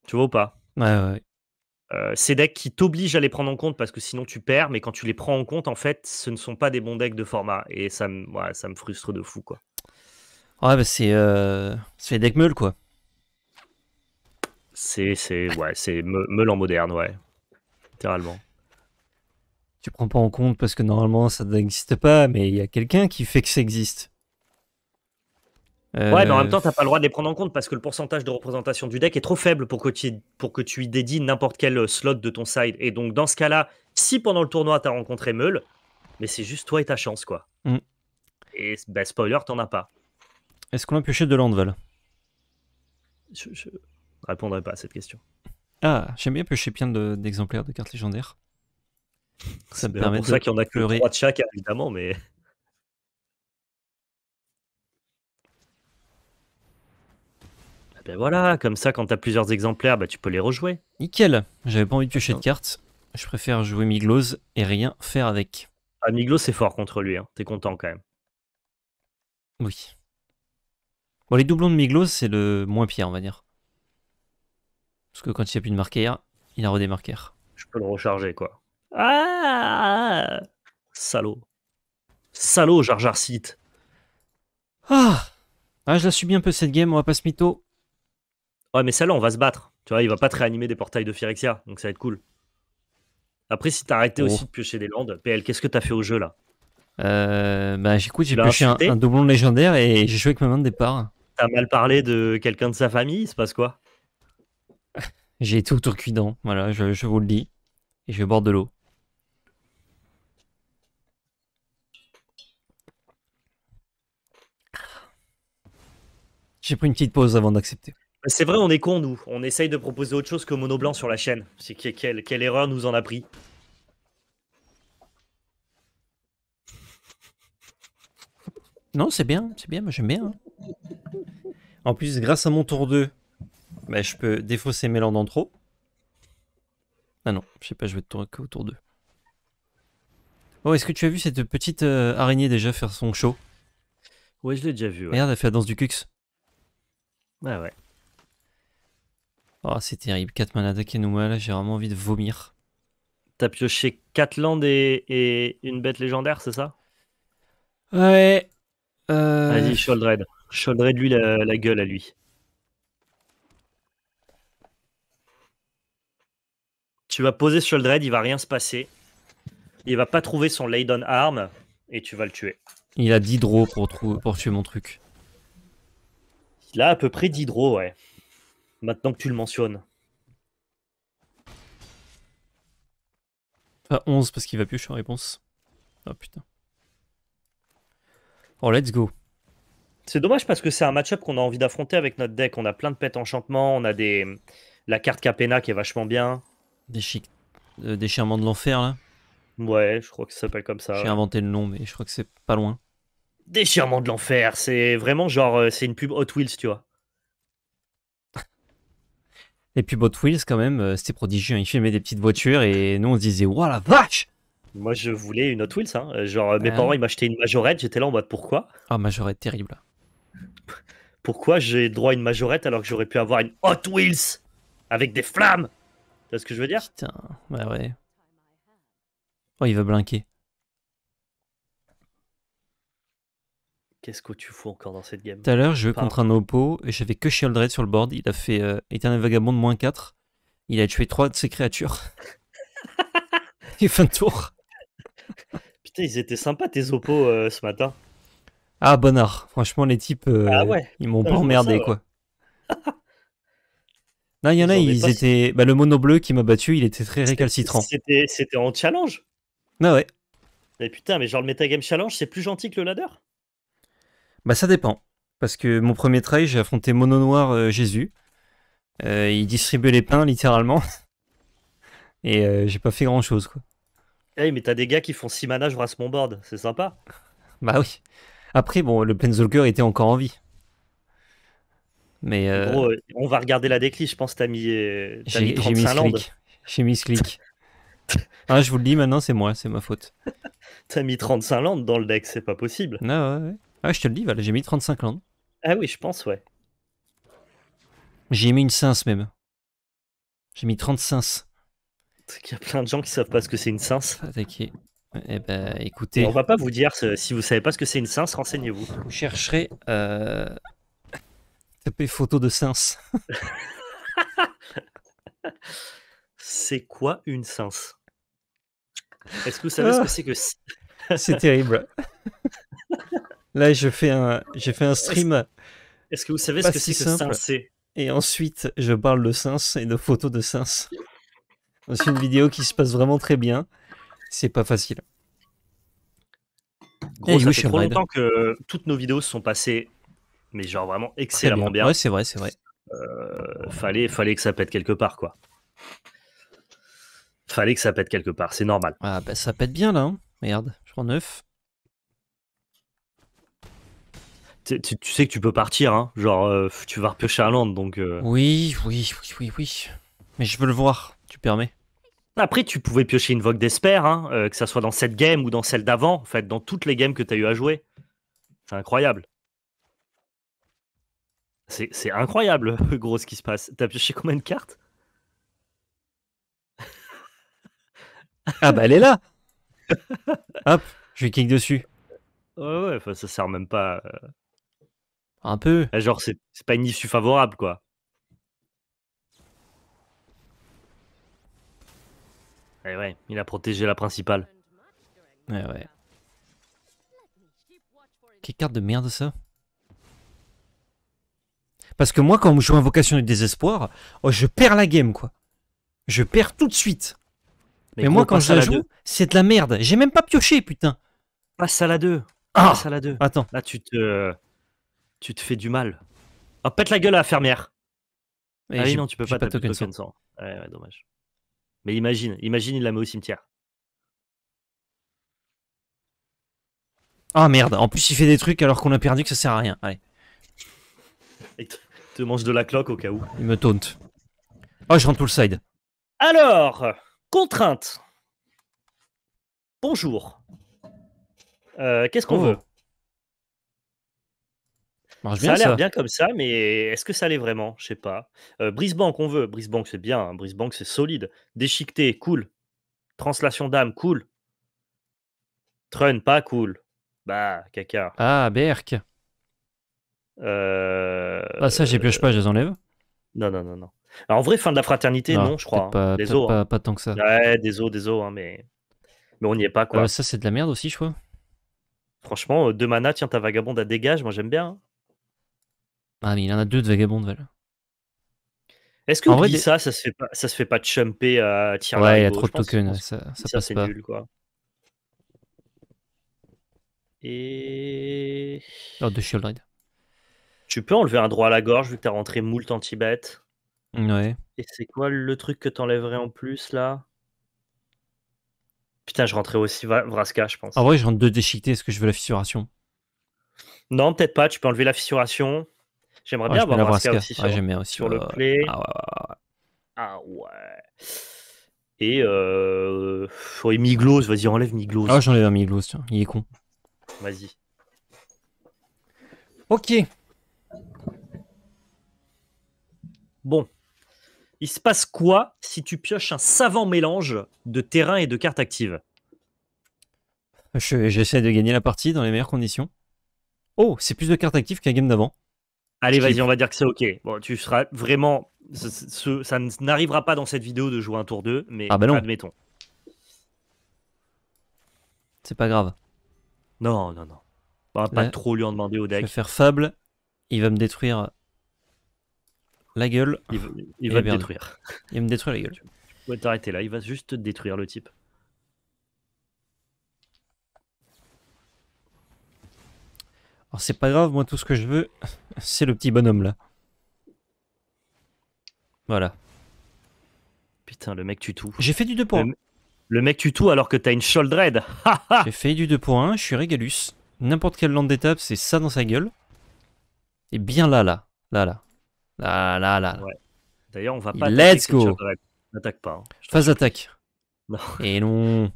Tu vois ou pas Ouais, ouais. Euh, ces decks qui t'obligent à les prendre en compte parce que sinon tu perds, mais quand tu les prends en compte, en fait, ce ne sont pas des bons decks de format. Et ça me, ça me frustre de fou, quoi. Ouais, bah c'est euh... les decks meules, quoi. C'est ouais, c'est meule en moderne, ouais. Littéralement. Tu prends pas en compte parce que normalement ça n'existe pas, mais il y a quelqu'un qui fait que ça existe. Euh, ouais, mais en même temps, t'as pas le droit de les prendre en compte parce que le pourcentage de représentation du deck est trop faible pour que tu, pour que tu y dédies n'importe quel euh, slot de ton side. Et donc, dans ce cas-là, si pendant le tournoi, t'as rencontré Meul, mais c'est juste toi et ta chance, quoi. Mm. Et bah, spoiler, t'en as pas. Est-ce qu'on a pioché de l'Andval je, je, répondrai pas à cette question. Ah, j'aime bien piocher plein d'exemplaires de, cartes légendaires. Ça permet pour ça qu'il y en a que 3 de chaque, évidemment, mais. Ben voilà, comme ça, quand t'as plusieurs exemplaires, ben, tu peux les rejouer. Nickel. J'avais pas envie de piocher de cartes. Je préfère jouer Miglos et rien faire avec. Ah, Miglos, c'est fort contre lui. Hein. T'es content quand même. Oui. Bon, les doublons de Miglos, c'est le moins pire, on va dire. Parce que quand il n'y a plus de marqueur, il a redémarqué. Je peux le recharger, quoi. Ah Salaud. Salaud, Jar Ah Ah, je la subis un peu cette game, on va pas se mytho. Ouais, mais celle-là, on va se battre. Tu vois, il va pas te réanimer des portails de Phyrexia, donc ça va être cool. Après, si t'as arrêté oh. aussi de piocher des landes, PL, qu'est-ce que t'as fait au jeu là euh, Bah, j'écoute, j'ai pioché un, doublon légendaire et j'ai joué avec ma main de départ. T'as mal parlé de quelqu'un de sa famille, il se passe quoi J'ai tout au cuidant, voilà, je, je, vous le dis. Et je vais boire de l'eau. J'ai pris une petite pause avant d'accepter. Bah, c'est vrai, on est con, nous. On essaye de proposer autre chose que mono blanc sur la chaîne. C'est quelle, quelle erreur nous en a pris. Non, c'est bien, c'est bien, moi j'aime bien. Hein. En plus, grâce à mon tour 2, bah, je peux défausser mes landes en trop. Ah non, je sais pas, je vais te tourner qu'au tour 2. Oh, est-ce que tu as vu cette petite euh, araignée déjà faire son show Ouais, je l'ai déjà vu. Ouais. Regarde, elle fait la danse du Cux. Ah ouais. Oh, c'est terrible. 4 mana d'Akenuma, là, j'ai vraiment envie de vomir. T'as pioché 4 landes et, une bête légendaire, c'est ça Ouais. Euh, Vas-y, Sholdred. Sholdred, lui, la, gueule à lui. Tu vas poser Sholdred, il va rien se passer. Il va pas trouver son Laid Arm et tu vas le tuer. Il a 10 draws pour, pour tuer mon truc. Il a à peu près 10 draws, ouais. Maintenant que tu le mentionnes. Pas 11 parce qu'il va piocher en réponse. Oh putain. Oh let's go. C'est dommage parce que c'est un match-up qu'on a envie d'affronter avec notre deck. On a plein de pets enchantement on a des la carte Capena qui est vachement bien. Des chic... Euh, déchirement de l'enfer là. Ouais, je crois que ça s'appelle comme ça. J'ai inventé le nom, mais je crois que c'est pas loin. Déchirement de l'enfer, c'est vraiment genre, euh, c'est une pub Hot Wheels, tu vois. Et puis Bot Wheels, quand même, euh, c'était prodigieux. Hein. Ils filmaient des petites voitures et nous, on se disait, waouh la vache Moi, je voulais une Hot Wheels. Hein. Euh, genre, mes ah parents, ils m'achetaient une Majorette. J'étais là en mode, pourquoi oh, Majorette, terrible. pourquoi j'ai droit à une Majorette alors que j'aurais pu avoir une Hot Wheels avec des flammes Tu vois ce que je veux dire Putain, ouais, bah ouais. Oh, il veut blinker. Qu'est-ce que tu fous encore dans cette game Tout à l'heure, je jouais contre un Oppo et j'avais que Shieldred sur le board. Il a fait éternel euh, Eternal Vagabond de moins 4. Il a tué 3 de ses créatures. et fin de tour. Putain, ils étaient sympas tes Oppo euh, ce matin. Ah, art, Franchement, les types, euh, ah ils m'ont ah, pas emmerdé quoi. non, il y en a, ils, étaient. Bah, le mono bleu qui m'a battu, il était très récalcitrant. C'était en challenge Ouais ah ouais. Mais putain, mais genre le metagame challenge, c'est plus gentil que le ladder bah ça dépend. Parce que mon premier trail, j'ai affronté Mono Noir euh, Jésus. Euh, il distribuait les pains littéralement. Et euh, j'ai pas fait grand chose quoi. Hey, eh, mais t'as des gars qui font 6 manages je mon board, c'est sympa. bah oui. Après, bon, le Penzolker était encore en vie. Mais. on va regarder la décli, je pense que t'as mis, as mis 35 landes. J'ai mis clic. ah, je vous le dis maintenant, c'est moi, c'est ma faute. t'as mis 35 landes dans le deck, c'est pas possible. Non ah, ouais. Ah, je te le dis, j'ai mis 35 ans. Ah oui, je pense, ouais. J'ai mis une cince même. J'ai mis 35. Il y a plein de gens qui savent pas ce que c'est une cince. Ah, t'inquiète. Eh ben, écoutez. On va pas vous dire si vous savez pas ce que c'est une cince, renseignez-vous. Vous chercherez. Euh... Tapez photo de cince. c'est quoi une cince Est-ce que vous savez ce que ah. c'est que. c'est terrible. Là, je fais un, j'ai fait un stream. Est-ce que vous savez ce que c'est que Et ensuite, je parle de Sens et de photos de Sens. C'est une vidéo qui se passe vraiment très bien. C'est pas facile. Eh, ça que toutes nos vidéos se sont passées, mais genre vraiment excellemment bien. c'est vrai, c'est vrai. Euh, fallait, fallait que ça pète quelque part, quoi. Fallait que ça pète quelque part, c'est normal. Ah ben ça pète bien là, hein. merde, je prends neuf. tu, sais que tu peux partir, hein genre euh, tu vas repêcher un land, donc. Euh. Oui, oui, oui, oui, Mais je veux le voir, tu permets. Après, tu pouvais piocher une Vogue d'Esper, hein, euh, que ça soit dans cette game ou dans celle d'avant, en fait, dans toutes les games que tu as eu à jouer. C'est incroyable. C'est incroyable, gros, ce qui se passe. T'as pioché combien de cartes Ah bah elle est là Hop, je lui kick dessus. Ouais, ouais, ça sert même pas. Un peu. Ah, genre, c'est pas une issue favorable, quoi. Et eh ouais, il a protégé la principale. Ouais, eh ouais. Quelle carte de merde, ça Parce que moi, quand je joue Invocation du Désespoir, oh, je perds la game, quoi. Je perds tout de suite. Mais, moi, quand je la joue, c'est de la merde. J'ai même pas pioché, putain. Passe à la 2. Ah Passe à la 2. Attends. Là, tu te tu te fais du mal. Oh, pète la gueule à la fermière. ah oui, non, tu peux pas, pas token, token sans. Ouais, ouais, dommage. Mais imagine, imagine, il la met au cimetière. Ah oh, merde, en plus il fait des trucs alors qu'on a perdu que ça sert à rien. Allez. Et te mange de la cloque au cas où. Il me taunte. Oh, je rentre tout le side. Alors, contrainte. Bonjour. Euh, qu'est-ce qu'on oh. veut ça a l'air bien comme ça, mais est-ce que ça l'est vraiment Je sais pas. Euh, on veut. Brisbane c'est bien. Hein. c'est solide. Déchiqueté, cool. Translation d'âme, cool. Trun, pas cool. Bah, caca. Ah, Berk. Euh... Ah, ça, j'ai pioche pas, je les euh, enlève. Non, non, non, non. Bah, en vrai, fin de la fraternité, non, je crois. Hein. Hein. Pas, pas, tant que ça. Ouais, des os, des os, hein, mais... mais on n'y est pas, quoi. Euh, ça, c'est de la merde aussi, je crois. Franchement, euh, deux mana, tiens, ta vagabonde à dégage, moi j'aime bien. Ah, mais il en a deux de Vagabond. Val. Est-ce que en vrai, ça, ça se, fait pas, ça se fait pas chumper à tirer Ouais, il y a trop de tokens, ça, ça, passe pas. Nul, quoi. Et. Oh, de Shield Tu peux enlever un droit à la gorge vu que t'as rentré moult anti-bet. Ouais. Et c'est quoi le truc que t'enlèverais en plus là Putain, je rentrais aussi Vraska, je pense. En vrai, je rentre deux déchiquetés. Est-ce que je veux la fissuration Non, peut-être pas. Tu peux enlever la fissuration. J'aimerais bien avoir Vraska aussi sur, aussi, sur le play. Ah, ah ouais. Et euh... et vas-y, enlève Miglose. Ah, j'enlève un Miglose. tiens, il est con. Vas-y. Ok. Bon. Il se passe quoi si tu pioches un savant mélange de terrain et de cartes actives J'essaie de gagner la partie dans les meilleures conditions. Oh, c'est plus de cartes actives qu'un game d'avant. Allez, vas-y, on va dire que c'est OK. Bon, tu seras vraiment. ça n'arrivera pas dans cette vidéo de jouer un tour 2, mais ah, bah admettons. C'est pas grave. Non, non, non. On va pas trop lui en demander au deck. Je vais faire fable. Il va me détruire la gueule. Il, va, me eh détruire. Il va me détruire la gueule. Tu peux t'arrêter là, il va juste détruire le type. Alors c'est pas grave, moi tout ce que je veux, c'est le petit bonhomme là. Voilà. Putain, le mec tue tout. J'ai fait du 2 points. Le, mec tue tout alors que t'as une shoulder raid. J'ai fait du 2 points, je suis régalus. N'importe quelle land d'étape, c'est ça dans sa gueule. Et bien là, là. Là, là. Là, là, là. D'ailleurs, on va pas. Let's go N'attaque pas. Hein. Phase d'attaque. Et non.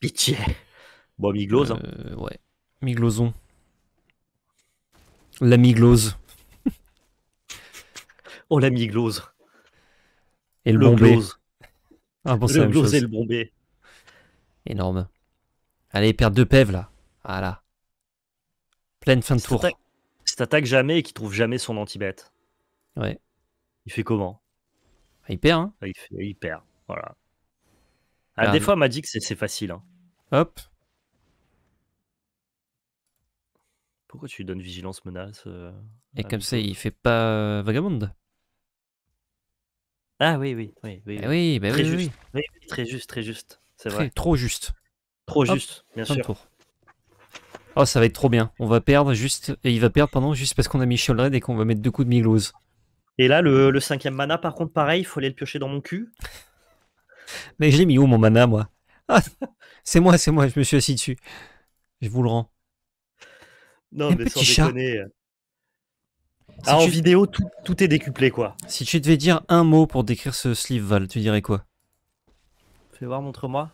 Pitié. Bon, Miglos. hein. Euh, ouais. Migloson. La oh, la Et le, bombé. le glose et le bombé. Ah, Énorme. Allez, perdre deux pèves, là. Voilà. Pleine fin de tour. tour. Si attaque jamais et qu'il trouve jamais son anti-bête. Ouais. Il fait comment ah, Il perd. Hein ah, il, fait, perd. Voilà. des fois, m'a dit que c'est facile. Hein. Hop. Pourquoi tu lui donnes vigilance, menace euh, Et comme ça, il fait pas euh, vagabonde. Ah oui, oui, oui. oui, très juste. très juste, C'est vrai. Trop juste. Trop juste, bien sûr. Oh, ça va être trop bien. On va perdre juste. Et il va perdre, pendant juste parce qu'on a mis Red et qu'on va mettre deux coups de milose. Et là, le, cinquième mana, par contre, pareil, il faut aller le piocher dans mon cul. Mais je l'ai mis où mon mana, moi ah, C'est moi, c'est moi, je me suis assis dessus. Je vous le rends. Non, mais sans déconner. Euh. ah, en vidéo, tout, est décuplé, quoi. Si tu devais dire un mot pour décrire ce sleeve, Val, tu dirais quoi Fais voir, montre-moi.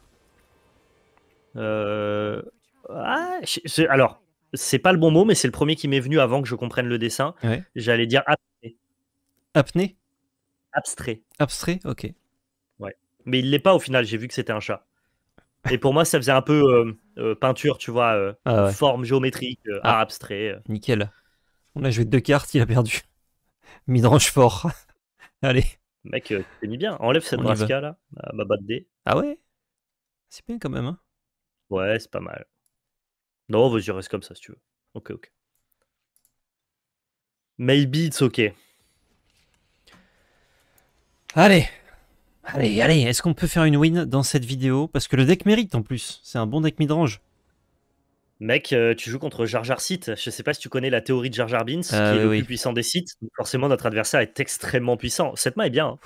Euh... Ah, alors, c'est pas le bon mot, mais c'est le premier qui m'est venu avant que je comprenne le dessin. J'allais dire apnée. Apnée Abstrait. Abstrait, ok. Ouais. Mais il l'est pas au final, j'ai vu que c'était un chat. Et pour moi, ça faisait un peu euh, euh, peinture, tu vois, euh, ah forme géométrique, ah. abstrait. Nickel. On a joué deux cartes, il a perdu. Midrange fort. Allez. Mec, t'es mis bien. Enlève cette masque là, bah, ma batte D. Ah ouais C'est bien quand même. Hein. ouais, c'est pas mal. Non, vas-y, reste comme ça si tu veux. Ok, ok. Maybe it's ok. Allez, Allez, allez, est-ce qu'on peut faire une win dans cette vidéo Parce que le deck mérite en plus, c'est un bon deck midrange. Mec, euh, tu joues contre Jar Jar Sith. Je sais pas si tu connais la théorie de Jar Jar Beans, euh, qui est le plus puissant des sites. forcément, notre adversaire est extrêmement puissant. Cette main est bien. Hein.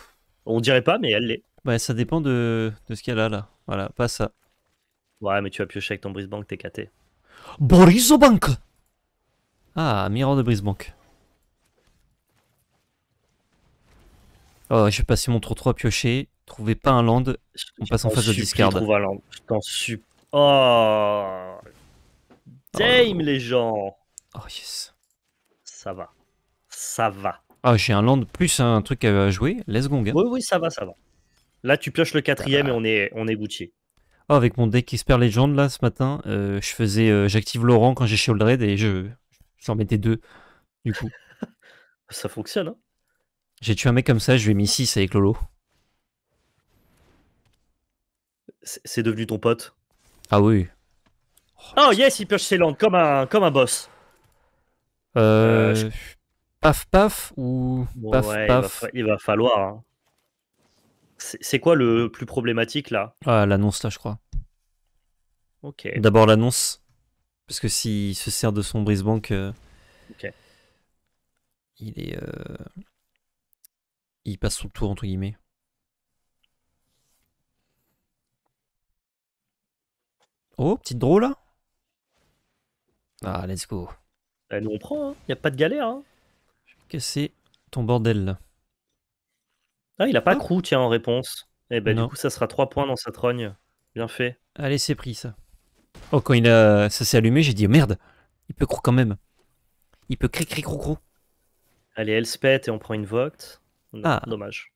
On dirait pas, mais elle l'est. Bah, ça dépend de, de ce qu'elle a là. Voilà, pas ça. Ouais, mais tu as piocher avec ton Brisebank, t'es KT. Borisobank Ah, Mirror de Bank. Oh, je vais passer mon tour 3 piocher. trouvez pas un land, on passe en phase de discard. Trouve un land. Je t'en oh. oh Dame les gens Oh yes. Ça va. Ça va. Ah, j'ai un land plus un truc à jouer. Let's go. gars. Oui, oui, ça va, ça va. Là, tu pioches le quatrième ah. et on est, on est Oh, avec mon deck Expert Legend, là, ce matin, euh, je faisais, euh, j'active Laurent quand j'ai Raid et je, j'en mettais deux, du coup. ça fonctionne, hein j'ai tué un mec comme ça, je lui ai mis 6 avec Lolo. C'est devenu ton pote. Ah oui. Oh, yes, il pioche ses landes comme un, comme un boss. Euh, euh Paf paf ou paf paf il va, falloir. Hein. C'est quoi le plus problématique là Ah, l'annonce là, je crois. Ok. D'abord l'annonce. Parce que s'il se sert de son brise-banque. Euh, ok. Il est. Euh, il passe son tour entre guillemets. Oh, petite drôle là Ah, let's go. Eh, nous on prend, il hein. y n'y a pas de galère. Hein. Je vais casser ton bordel là. Ah, il a pas oh. crou tiens, en réponse. Et eh ben, du coup, ça sera 3 points dans sa trogne. Bien fait. Allez, c'est pris ça. Oh, quand il a... ça s'est allumé, j'ai dit oh, merde, il peut crew quand même. Il peut cri cri crou crou. Allez, elle se pète et on prend une vote ah. Dommage.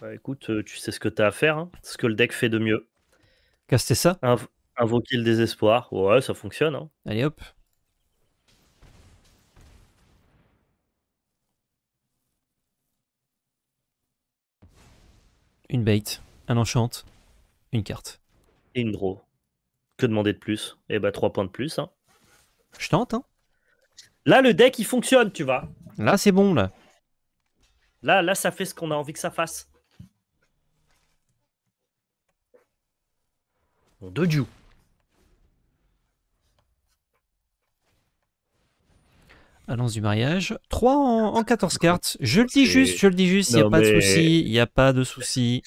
Bah, écoute, euh, tu sais ce que t'as à faire, hein. ce que le deck fait de mieux. Caster ça Invoquer le désespoir. Ouais, ça fonctionne. Hein. Allez hop. Une bait, un enchant, une carte. Et une draw. Que demander de plus Eh bah 3 points de plus. Hein. Je tente, hein Là, le deck, il fonctionne, tu vois. Là, c'est bon, là. Là, là, ça fait ce qu'on a envie que ça fasse. Bon, deux du mariage. 3 en, 14 cartes. Je le dis juste, je le dis juste, il n'y a, pas de souci, il n'y a pas de souci.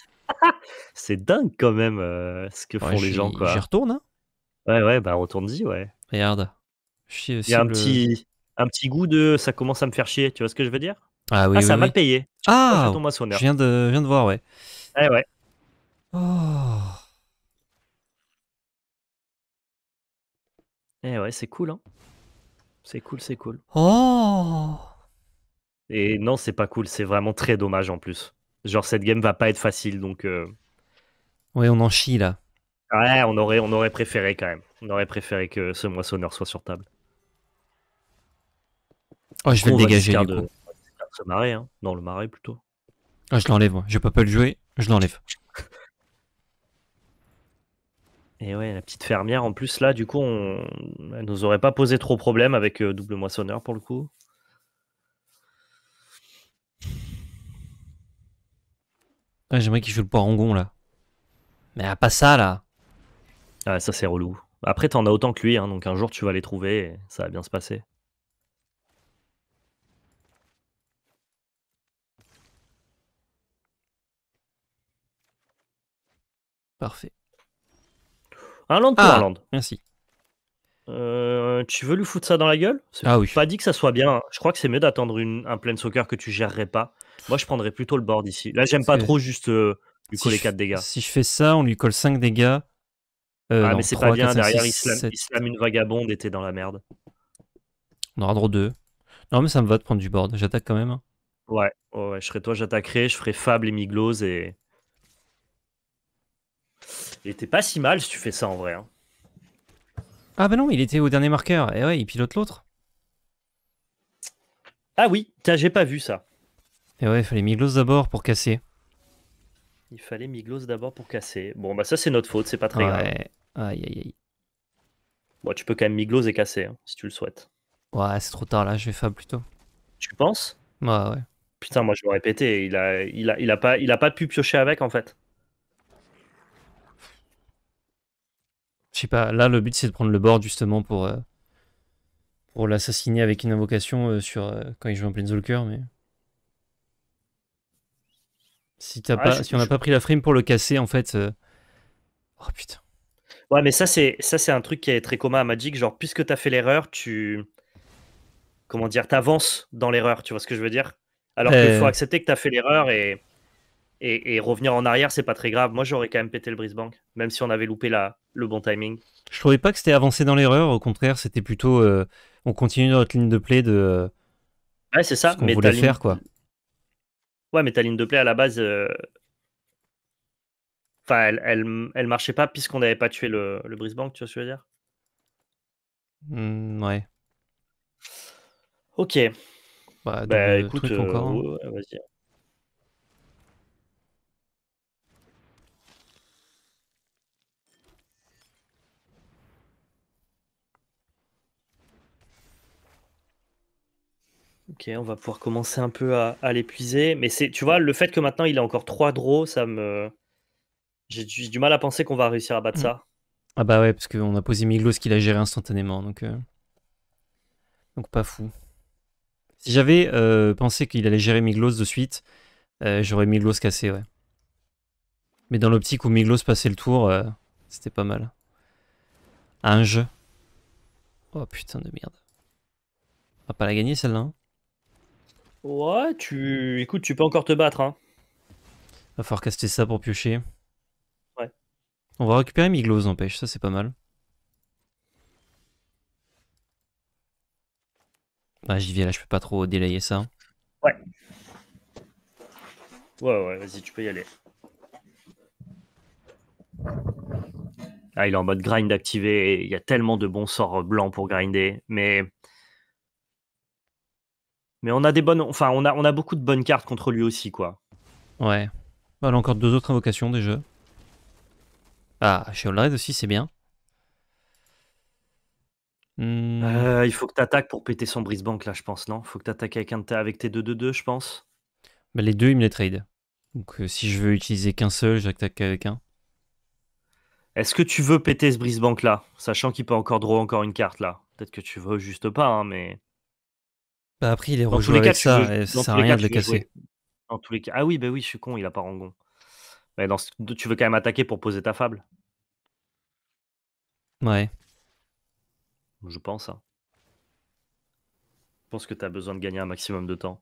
c'est dingue quand même euh, ce que font les gens. J'y retourne. Hein ouais, ouais, bah retourne-y, ouais. Regarde. Il y a un petit, un petit goût de ça commence à me faire chier, tu vois ce que je veux dire Ah oui, ah, ça m'a payé. Ah, je viens de, viens de voir, ouais. Eh ouais. Oh. Eh ouais, c'est cool, hein. C'est cool, c'est cool. Oh Et non, c'est pas cool, c'est vraiment très dommage en plus. Genre, cette game va pas être facile, donc... Euh... Ouais, on en chie, là. Ouais, on aurait, on aurait préféré quand même. On aurait préféré que ce moissonneur soit sur table. Oh, je vais le dégager. Hein. dans le marais plutôt. Ah, je l'enlève, moi. Je peux pas le jouer, je l'enlève. Et ouais, la petite fermière en plus, là, du coup, on... nous aurait pas posé trop problème avec euh, double moissonneur pour le coup. Ah, j'aimerais qu'il joue le gon là. Mais à ah, pas ça là. Ah, ça c'est relou. Après, t'en as autant que lui, hein, donc un jour tu vas les trouver et ça va bien se passer. Parfait. Un land pour ah. land. Merci. Euh, tu veux lui foutre ça dans la gueule Ah oui. Pas dit que ça soit bien. Je crois que c'est mieux d'attendre un plein soccer que tu gérerais pas. Moi, je prendrais plutôt le board ici. Là, j'aime pas trop juste euh, lui coller 4 dégâts. Si je fais ça, on lui colle 5 dégâts. Euh, ah, mais c'est pas bien. Derrière, il, une vagabonde était dans la merde. On aura droit 2. Non, mais ça me va de prendre du board. J'attaque quand même. Hein. Ouais, ouais, je serais toi, j'attaquerai. Je ferai Fable et Miglose et. Il était pas si mal si tu fais ça en vrai. Hein. Ah bah non, il était au dernier marqueur. Et eh ouais, il pilote l'autre. Ah oui, j'ai pas vu ça. Et eh ouais, il fallait Miglos d'abord pour casser. Il fallait Miglos d'abord pour casser. Bon, bah ça c'est notre faute, c'est pas très ouais. grave. Aïe, aïe, aïe. Bon, tu peux quand même Miglos et casser, hein, si tu le souhaites. Ouais, c'est trop tard là, je vais Fab plutôt. Tu penses Ouais, ouais. Putain, moi je vais répéter, il a, il, a, il, a pas, il a pas pu piocher avec en fait. Je sais pas, là le but c'est de prendre le bord justement pour, euh, pour l'assassiner avec une invocation euh, sur euh, quand il joue en coeur mais. Si, as pas, si on n'a pas pris la frame pour le casser, en fait. Oh, ouais, mais ça c'est ça c'est un truc qui est très commun à Magic, genre puisque t'as fait l'erreur, tu comment dire, t'avances dans l'erreur, tu vois ce que je veux dire Alors qu'il faut accepter que t'as fait l'erreur et et, revenir en arrière, c'est pas très grave. Moi, j'aurais quand même pété le Brisbane, même si on avait loupé la, le bon timing. Je trouvais pas que c'était avancé dans l'erreur. Au contraire, c'était plutôt euh, on continue notre ligne de play de. Euh, ouais, c'est ça. Ce voulait faire quoi. Ouais, mais ta ligne de play à la base, euh, enfin, elle, elle, marchait pas puisqu'on n'avait pas tué le, le Tu vois ce que je veux dire mmh, Ouais. Ok. Bah, bah écoute, hein. vas-y. Ok, on va pouvoir commencer un peu à, l'épuiser. Mais c'est, tu vois, le fait que maintenant il a encore 3 draws, ça me. J'ai du, mal à penser qu'on va réussir à battre mm. ça. Ah bah ouais, parce qu'on a posé Miglos qu'il a géré instantanément, donc. Euh, donc pas fou. Si j'avais euh, pensé qu'il allait gérer Miglos de suite, euh, j'aurais Miglos cassé, ouais. Mais dans l'optique où Miglos passait le tour, c'était pas mal. Un jeu. Oh putain de merde. On va pas la gagner celle-là. Hein. Ouais, tu. Écoute, tu peux encore te battre. Hein. Va falloir caster ça pour piocher. Ouais. On va récupérer Miglos, n'empêche, ça c'est pas mal. Bah j'y vais là, je peux pas trop délayer ça. Ouais. Ouais, ouais, vas-y, tu peux y aller. Ah, il est en mode grind activé. Il y a tellement de bons sorts blancs pour grinder. Mais mais on a des bonnes, enfin, on a, on a beaucoup de bonnes cartes contre lui aussi, quoi. Ouais. Bah, a encore deux autres invocations déjà. Ah, chez Allred aussi, c'est bien. Hmm. Euh, il faut que tu pour péter son brisebank là, je pense, non faut que tu avec, un avec tes 2-2-2, je pense. Bah, les deux, ils me les trade. Donc, euh, si je veux utiliser qu'un seul, j'attaque avec un. Est-ce que tu veux péter ce brisebank là Sachant qu'il peut encore draw encore une carte là. Peut-être que tu veux juste pas, hein, mais. Bah après, il est rejoué avec ça, et ça sert à rien de le casser. Ah oui, bah oui, je suis con, il a pas Rangon. Tu veux quand même attaquer pour poser ta fable Ouais. Je pense. Hein. Je pense que tu as besoin de gagner un maximum de temps.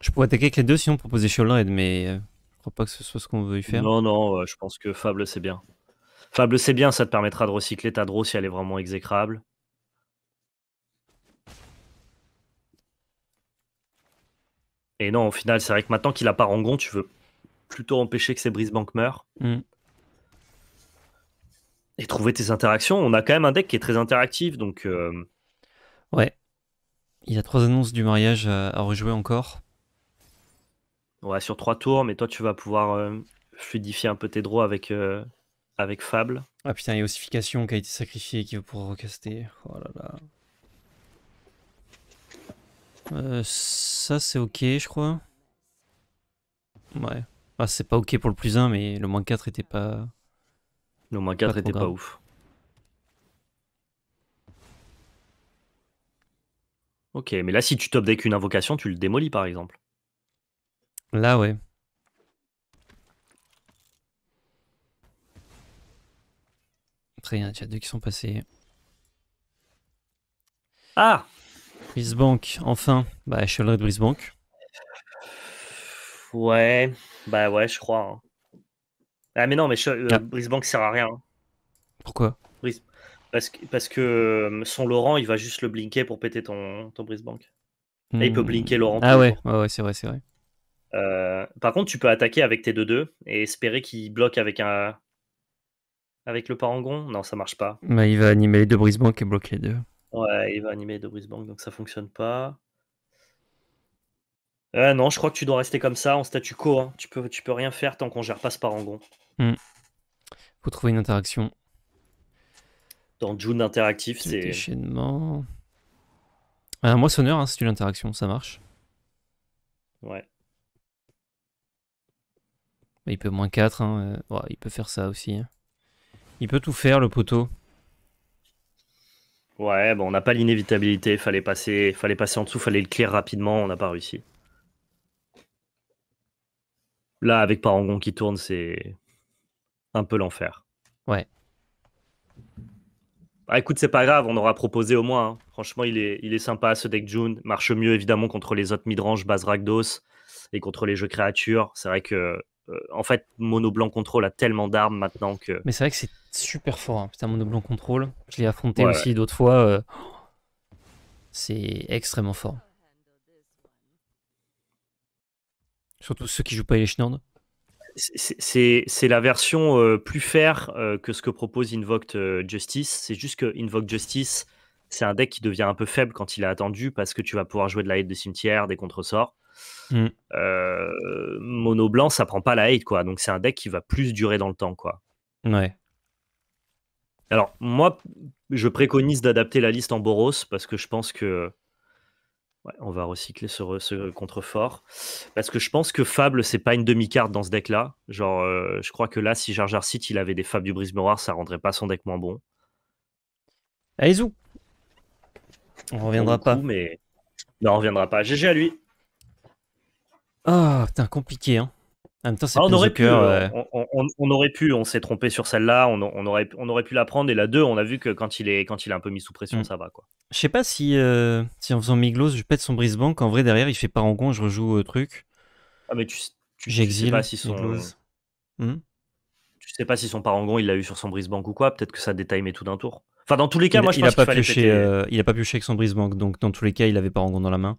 Je pourrais attaquer avec les deux sinon pour poser de mais euh, pas que ce soit ce qu'on veut faire. Non, non, euh, je pense que Fable, c'est bien. Fable, c'est bien, ça te permettra de recycler ta draw si elle est vraiment exécrable. Et non, au final, c'est vrai que maintenant qu'il a pas Rangon, tu veux plutôt empêcher que ces brise meurent. Mm. Et trouver tes interactions. On a quand même un deck qui est très interactif, donc. Euh, ouais. Il y a trois annonces du mariage à rejouer encore ouais, sur trois tours, mais toi, tu vas pouvoir euh, fluidifier un peu tes draws avec, euh, avec Fable. Ah putain, il y a ossification qui a été sacrifiée qui va pouvoir recaster. Oh là là. Euh, ça c'est ok je crois. Ouais. Ah c'est pas ok pour le plus 1 mais le moins 4 était pas... Le moins 4 était pas ouf. Ok mais là si tu top deck une invocation tu le démolis par exemple. Là, ouais. Après, il y en a deux qui sont passés. Ah Brisbank, enfin. Bah, le de Brisbank. Ouais, bah ouais, je crois. Hein. Ah, mais non, mais euh, ah. brise sert à rien. Hein. Pourquoi Parce que, parce que euh, son Laurent, il va juste le blinker pour péter ton, ton Brisbank. Et il peut hmm. blinker Laurent. Ah ouais, ouais, ouais, c'est vrai, c'est vrai. Euh, par contre, tu peux attaquer avec tes 2-2 et espérer qu'il bloque avec un. Avec le parangon Non, ça marche pas. Bah, il va animer les deux Brisbank et bloquer les deux. Ouais, il va animer les deux Brisbank, donc ça fonctionne pas. Euh, non, je crois que tu dois rester comme ça, en statu quo. Hein. Tu, peux, tu peux rien faire tant qu'on gère pas ce parangon. Mmh. Faut trouver une interaction. Dans June interactif, c'est. Un ah, moissonneur, hein, c'est une interaction, ça marche. Ouais. Bah, il peut moins 4. Hein, euh, il peut faire ça aussi. Hein. Il peut tout faire, le poteau. Ouais, bon, on n'a pas l'inévitabilité. Fallait passer, fallait passer en dessous, fallait le clear rapidement. On n'a pas réussi. Là, avec Parangon qui tourne, c'est un peu l'enfer. Ouais. Bah, écoute, c'est pas grave, on aura proposé au moins. Hein. Franchement, il est, il est sympa ce deck June. Marche mieux évidemment contre les autres midrange, base Ragdos et contre les jeux créatures. C'est vrai que en fait, Mono Control a tellement d'armes maintenant que. Mais c'est vrai que c'est super fort. c'est hein. Mono Control, je l'ai affronté aussi d'autres fois. Euh, c'est extrêmement fort. Surtout ceux qui jouent pas les Schnorn. C'est la version euh, plus fair euh, que ce que propose Invoked Justice. C'est juste que Invoked Justice, c'est un deck qui devient un peu faible quand il est attendu parce que tu vas pouvoir jouer de la aide de cimetière, des contresorts. Mm. Euh, mono blanc, ça prend pas la hate, quoi. Donc c'est un deck qui va plus durer dans le temps, quoi. Ouais. Alors, moi, je préconise d'adapter la liste en Boros parce que je pense que. on va recycler ce, contrefort. Parce que je pense que Fable, c'est pas une demi-carte dans ce deck-là. Genre, euh, je crois que là, si Jar Jar il avait des Fables du Brise Miroir, ça rendrait pas son deck moins bon. Allez, On reviendra pas. mais... Non, on reviendra pas. GG à lui ah, oh, putain, compliqué, hein. En c'est on aurait pu, on, aurait pu, on s'est trompé sur celle-là, on, aurait, on aurait pu la prendre et la 2, on a vu que quand il est, quand il est un peu mis sous pression, mm. ça va quoi. Je sais pas si, euh, si en faisant Miglos, je pète son Brisbane, en vrai derrière il fait pas je rejoue truc. Ah mais tu, hmm? tu sais pas si son, sais pas si son parangon il l'a eu sur son Brisbank ou quoi, peut-être que ça détaille mais tout d'un tour. Enfin dans tous les cas, moi je il a pas pioché, euh, il a pas pioché avec son Brisbank, donc dans tous les cas il avait parangon dans la main.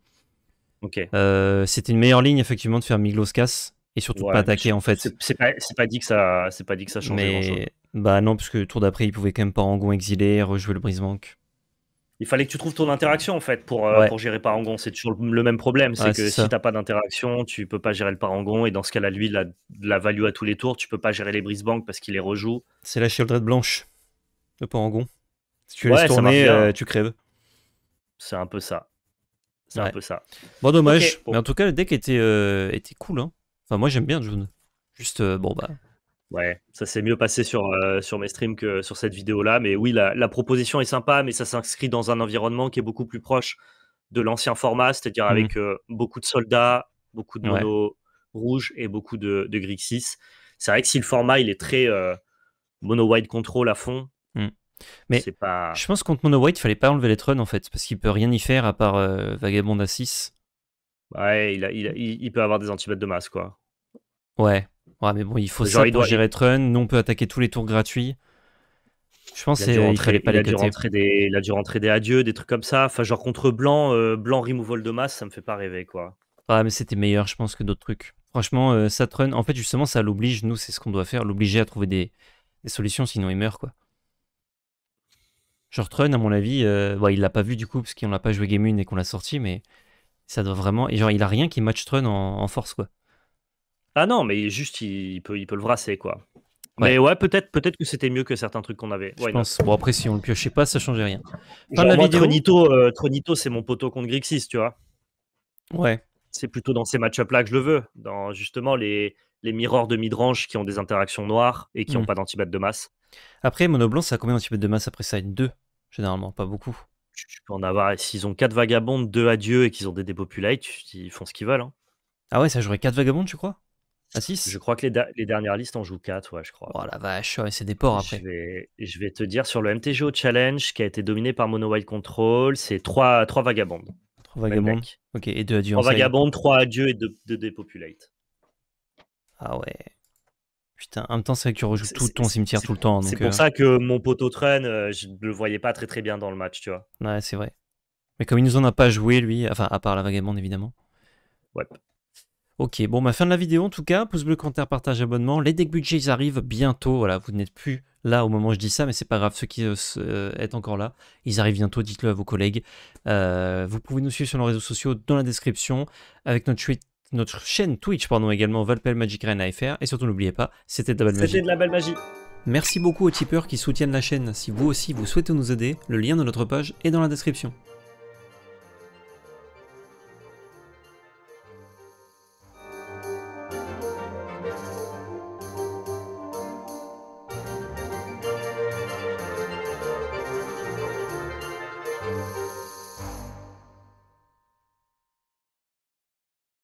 Ok. Euh, c'était une meilleure ligne, effectivement, de faire Miglos casse et surtout pas attaquer, en fait. C'est pas, dit que ça, pas dit que ça change. Bah non, parce que tour d'après, il pouvait quand même Parangon exiler, rejouer le brise Il fallait que tu trouves ton interaction, en fait, pour, euh, pour gérer Parangon. C'est toujours le même problème. C'est que si t'as pas d'interaction, tu peux pas gérer le Parangon. Et dans ce cas-là, lui, la, la value à tous les tours, tu peux pas gérer les brise-banques parce qu'il les rejoue. C'est la Shieldred blanche, le Parangon. Si tu laisses tourner, euh, tu crèves. C'est un peu ça. C'est un peu ça. Bon, dommage. Mais en tout cas, le deck était, euh, cool. Hein. Enfin, moi, j'aime bien June. Juste, euh, bon, bah. Ouais, ça s'est mieux passé sur, euh, sur mes streams que sur cette vidéo-là. Mais oui, la, proposition est sympa, mais ça s'inscrit dans un environnement qui est beaucoup plus proche de l'ancien format, c'est-à-dire mhm. avec beaucoup de soldats, beaucoup de mono rouge et beaucoup de, de 6. C'est vrai que si le format il est très mono-wide control à fond, mm. Mais je pense que contre Mono White, il fallait pas enlever les Trun en fait, parce qu'il peut rien y faire à part euh, Vagabond à 6. Ouais, il, a, il, a, il, peut avoir des antibêtes de masse quoi. Ouais. ouais, mais bon, il faut ça pour gérer Trun. Nous, on peut attaquer tous les tours gratuits. Je pense qu'il a dû rentrer des, des adieux, des trucs comme ça. Enfin, genre contre blanc, euh, blanc removal de masse, ça me fait pas rêver, quoi. Ouais mais c'était meilleur, je pense, que d'autres trucs. Franchement, ça euh, en fait, justement, ça l'oblige, nous, c'est ce qu'on doit faire, l'obliger à trouver des, solutions, sinon il meurt, quoi. Tron à mon avis, euh, il l'a pas vu du coup parce qu'on l'a pas joué Game 1 et qu'on l'a sorti, mais ça doit vraiment. Et genre, il a rien qui match Tron en, force, quoi. Ah non, mais juste, il, peut, il peut le brasser, quoi. Mais ouais, peut-être peut que c'était mieux que certains trucs qu'on avait. Je pense. Bon, après, si on le piochait pas, ça changeait rien. Pas euh, Tronito, c'est mon poteau contre Grixis, tu vois. Ouais. C'est plutôt dans ces match-up-là que je le veux. Dans justement les, les mirrors de midrange qui ont des interactions noires et qui n'ont mm. pas d'antibat de masse. Après, Monoblanc, ça a combien d'antipètes de masse après ça 2 Généralement, pas beaucoup. Tu peux S'ils ont 4 vagabondes, 2 adieux et qu'ils ont des dépopulates, ils font ce qu'ils veulent. Hein. Ah ouais, ça jouerait 4 vagabondes, tu crois À 6 Je crois que les, dernières listes en jouent 4, ouais, je crois. Oh la vache, c'est des porcs après. Je vais, te dire sur le MTGO Challenge qui a été dominé par Mono Wild Control, c'est 3, vagabondes. 3 vagabondes. Ok, et 2 adieux. 3 vagabondes, 3 adieux et 2, 2 dépopulates. Ah ouais. Putain, en même temps, c'est vrai que tu rejoues tout ton cimetière tout le temps. C'est pour euh, ça que mon poteau traîne, euh, je ne le voyais pas très très bien dans le match, tu vois. Ouais, c'est vrai. Mais comme il nous en a pas joué, lui, enfin, à part la vagabonde, évidemment. Ouais. Ok, bon, ma bah, fin de la vidéo en tout cas. Pouce bleu, commentaire, partage, abonnement. Les decks budgets, ils arrivent bientôt. Voilà, vous n'êtes plus là au moment où je dis ça, mais c'est pas grave. Ceux qui euh, sont encore là, ils arrivent bientôt. Dites-le à vos collègues. vous pouvez nous suivre sur nos réseaux sociaux dans la description avec notre tweet notre chaîne Twitch, pardon, également Valpel Magic Rain Et surtout, n'oubliez pas, c'était de la belle magie. C'était de la belle magie. Merci beaucoup aux tipeurs qui soutiennent la chaîne. Si vous aussi vous souhaitez nous aider, le lien de notre page est dans la description.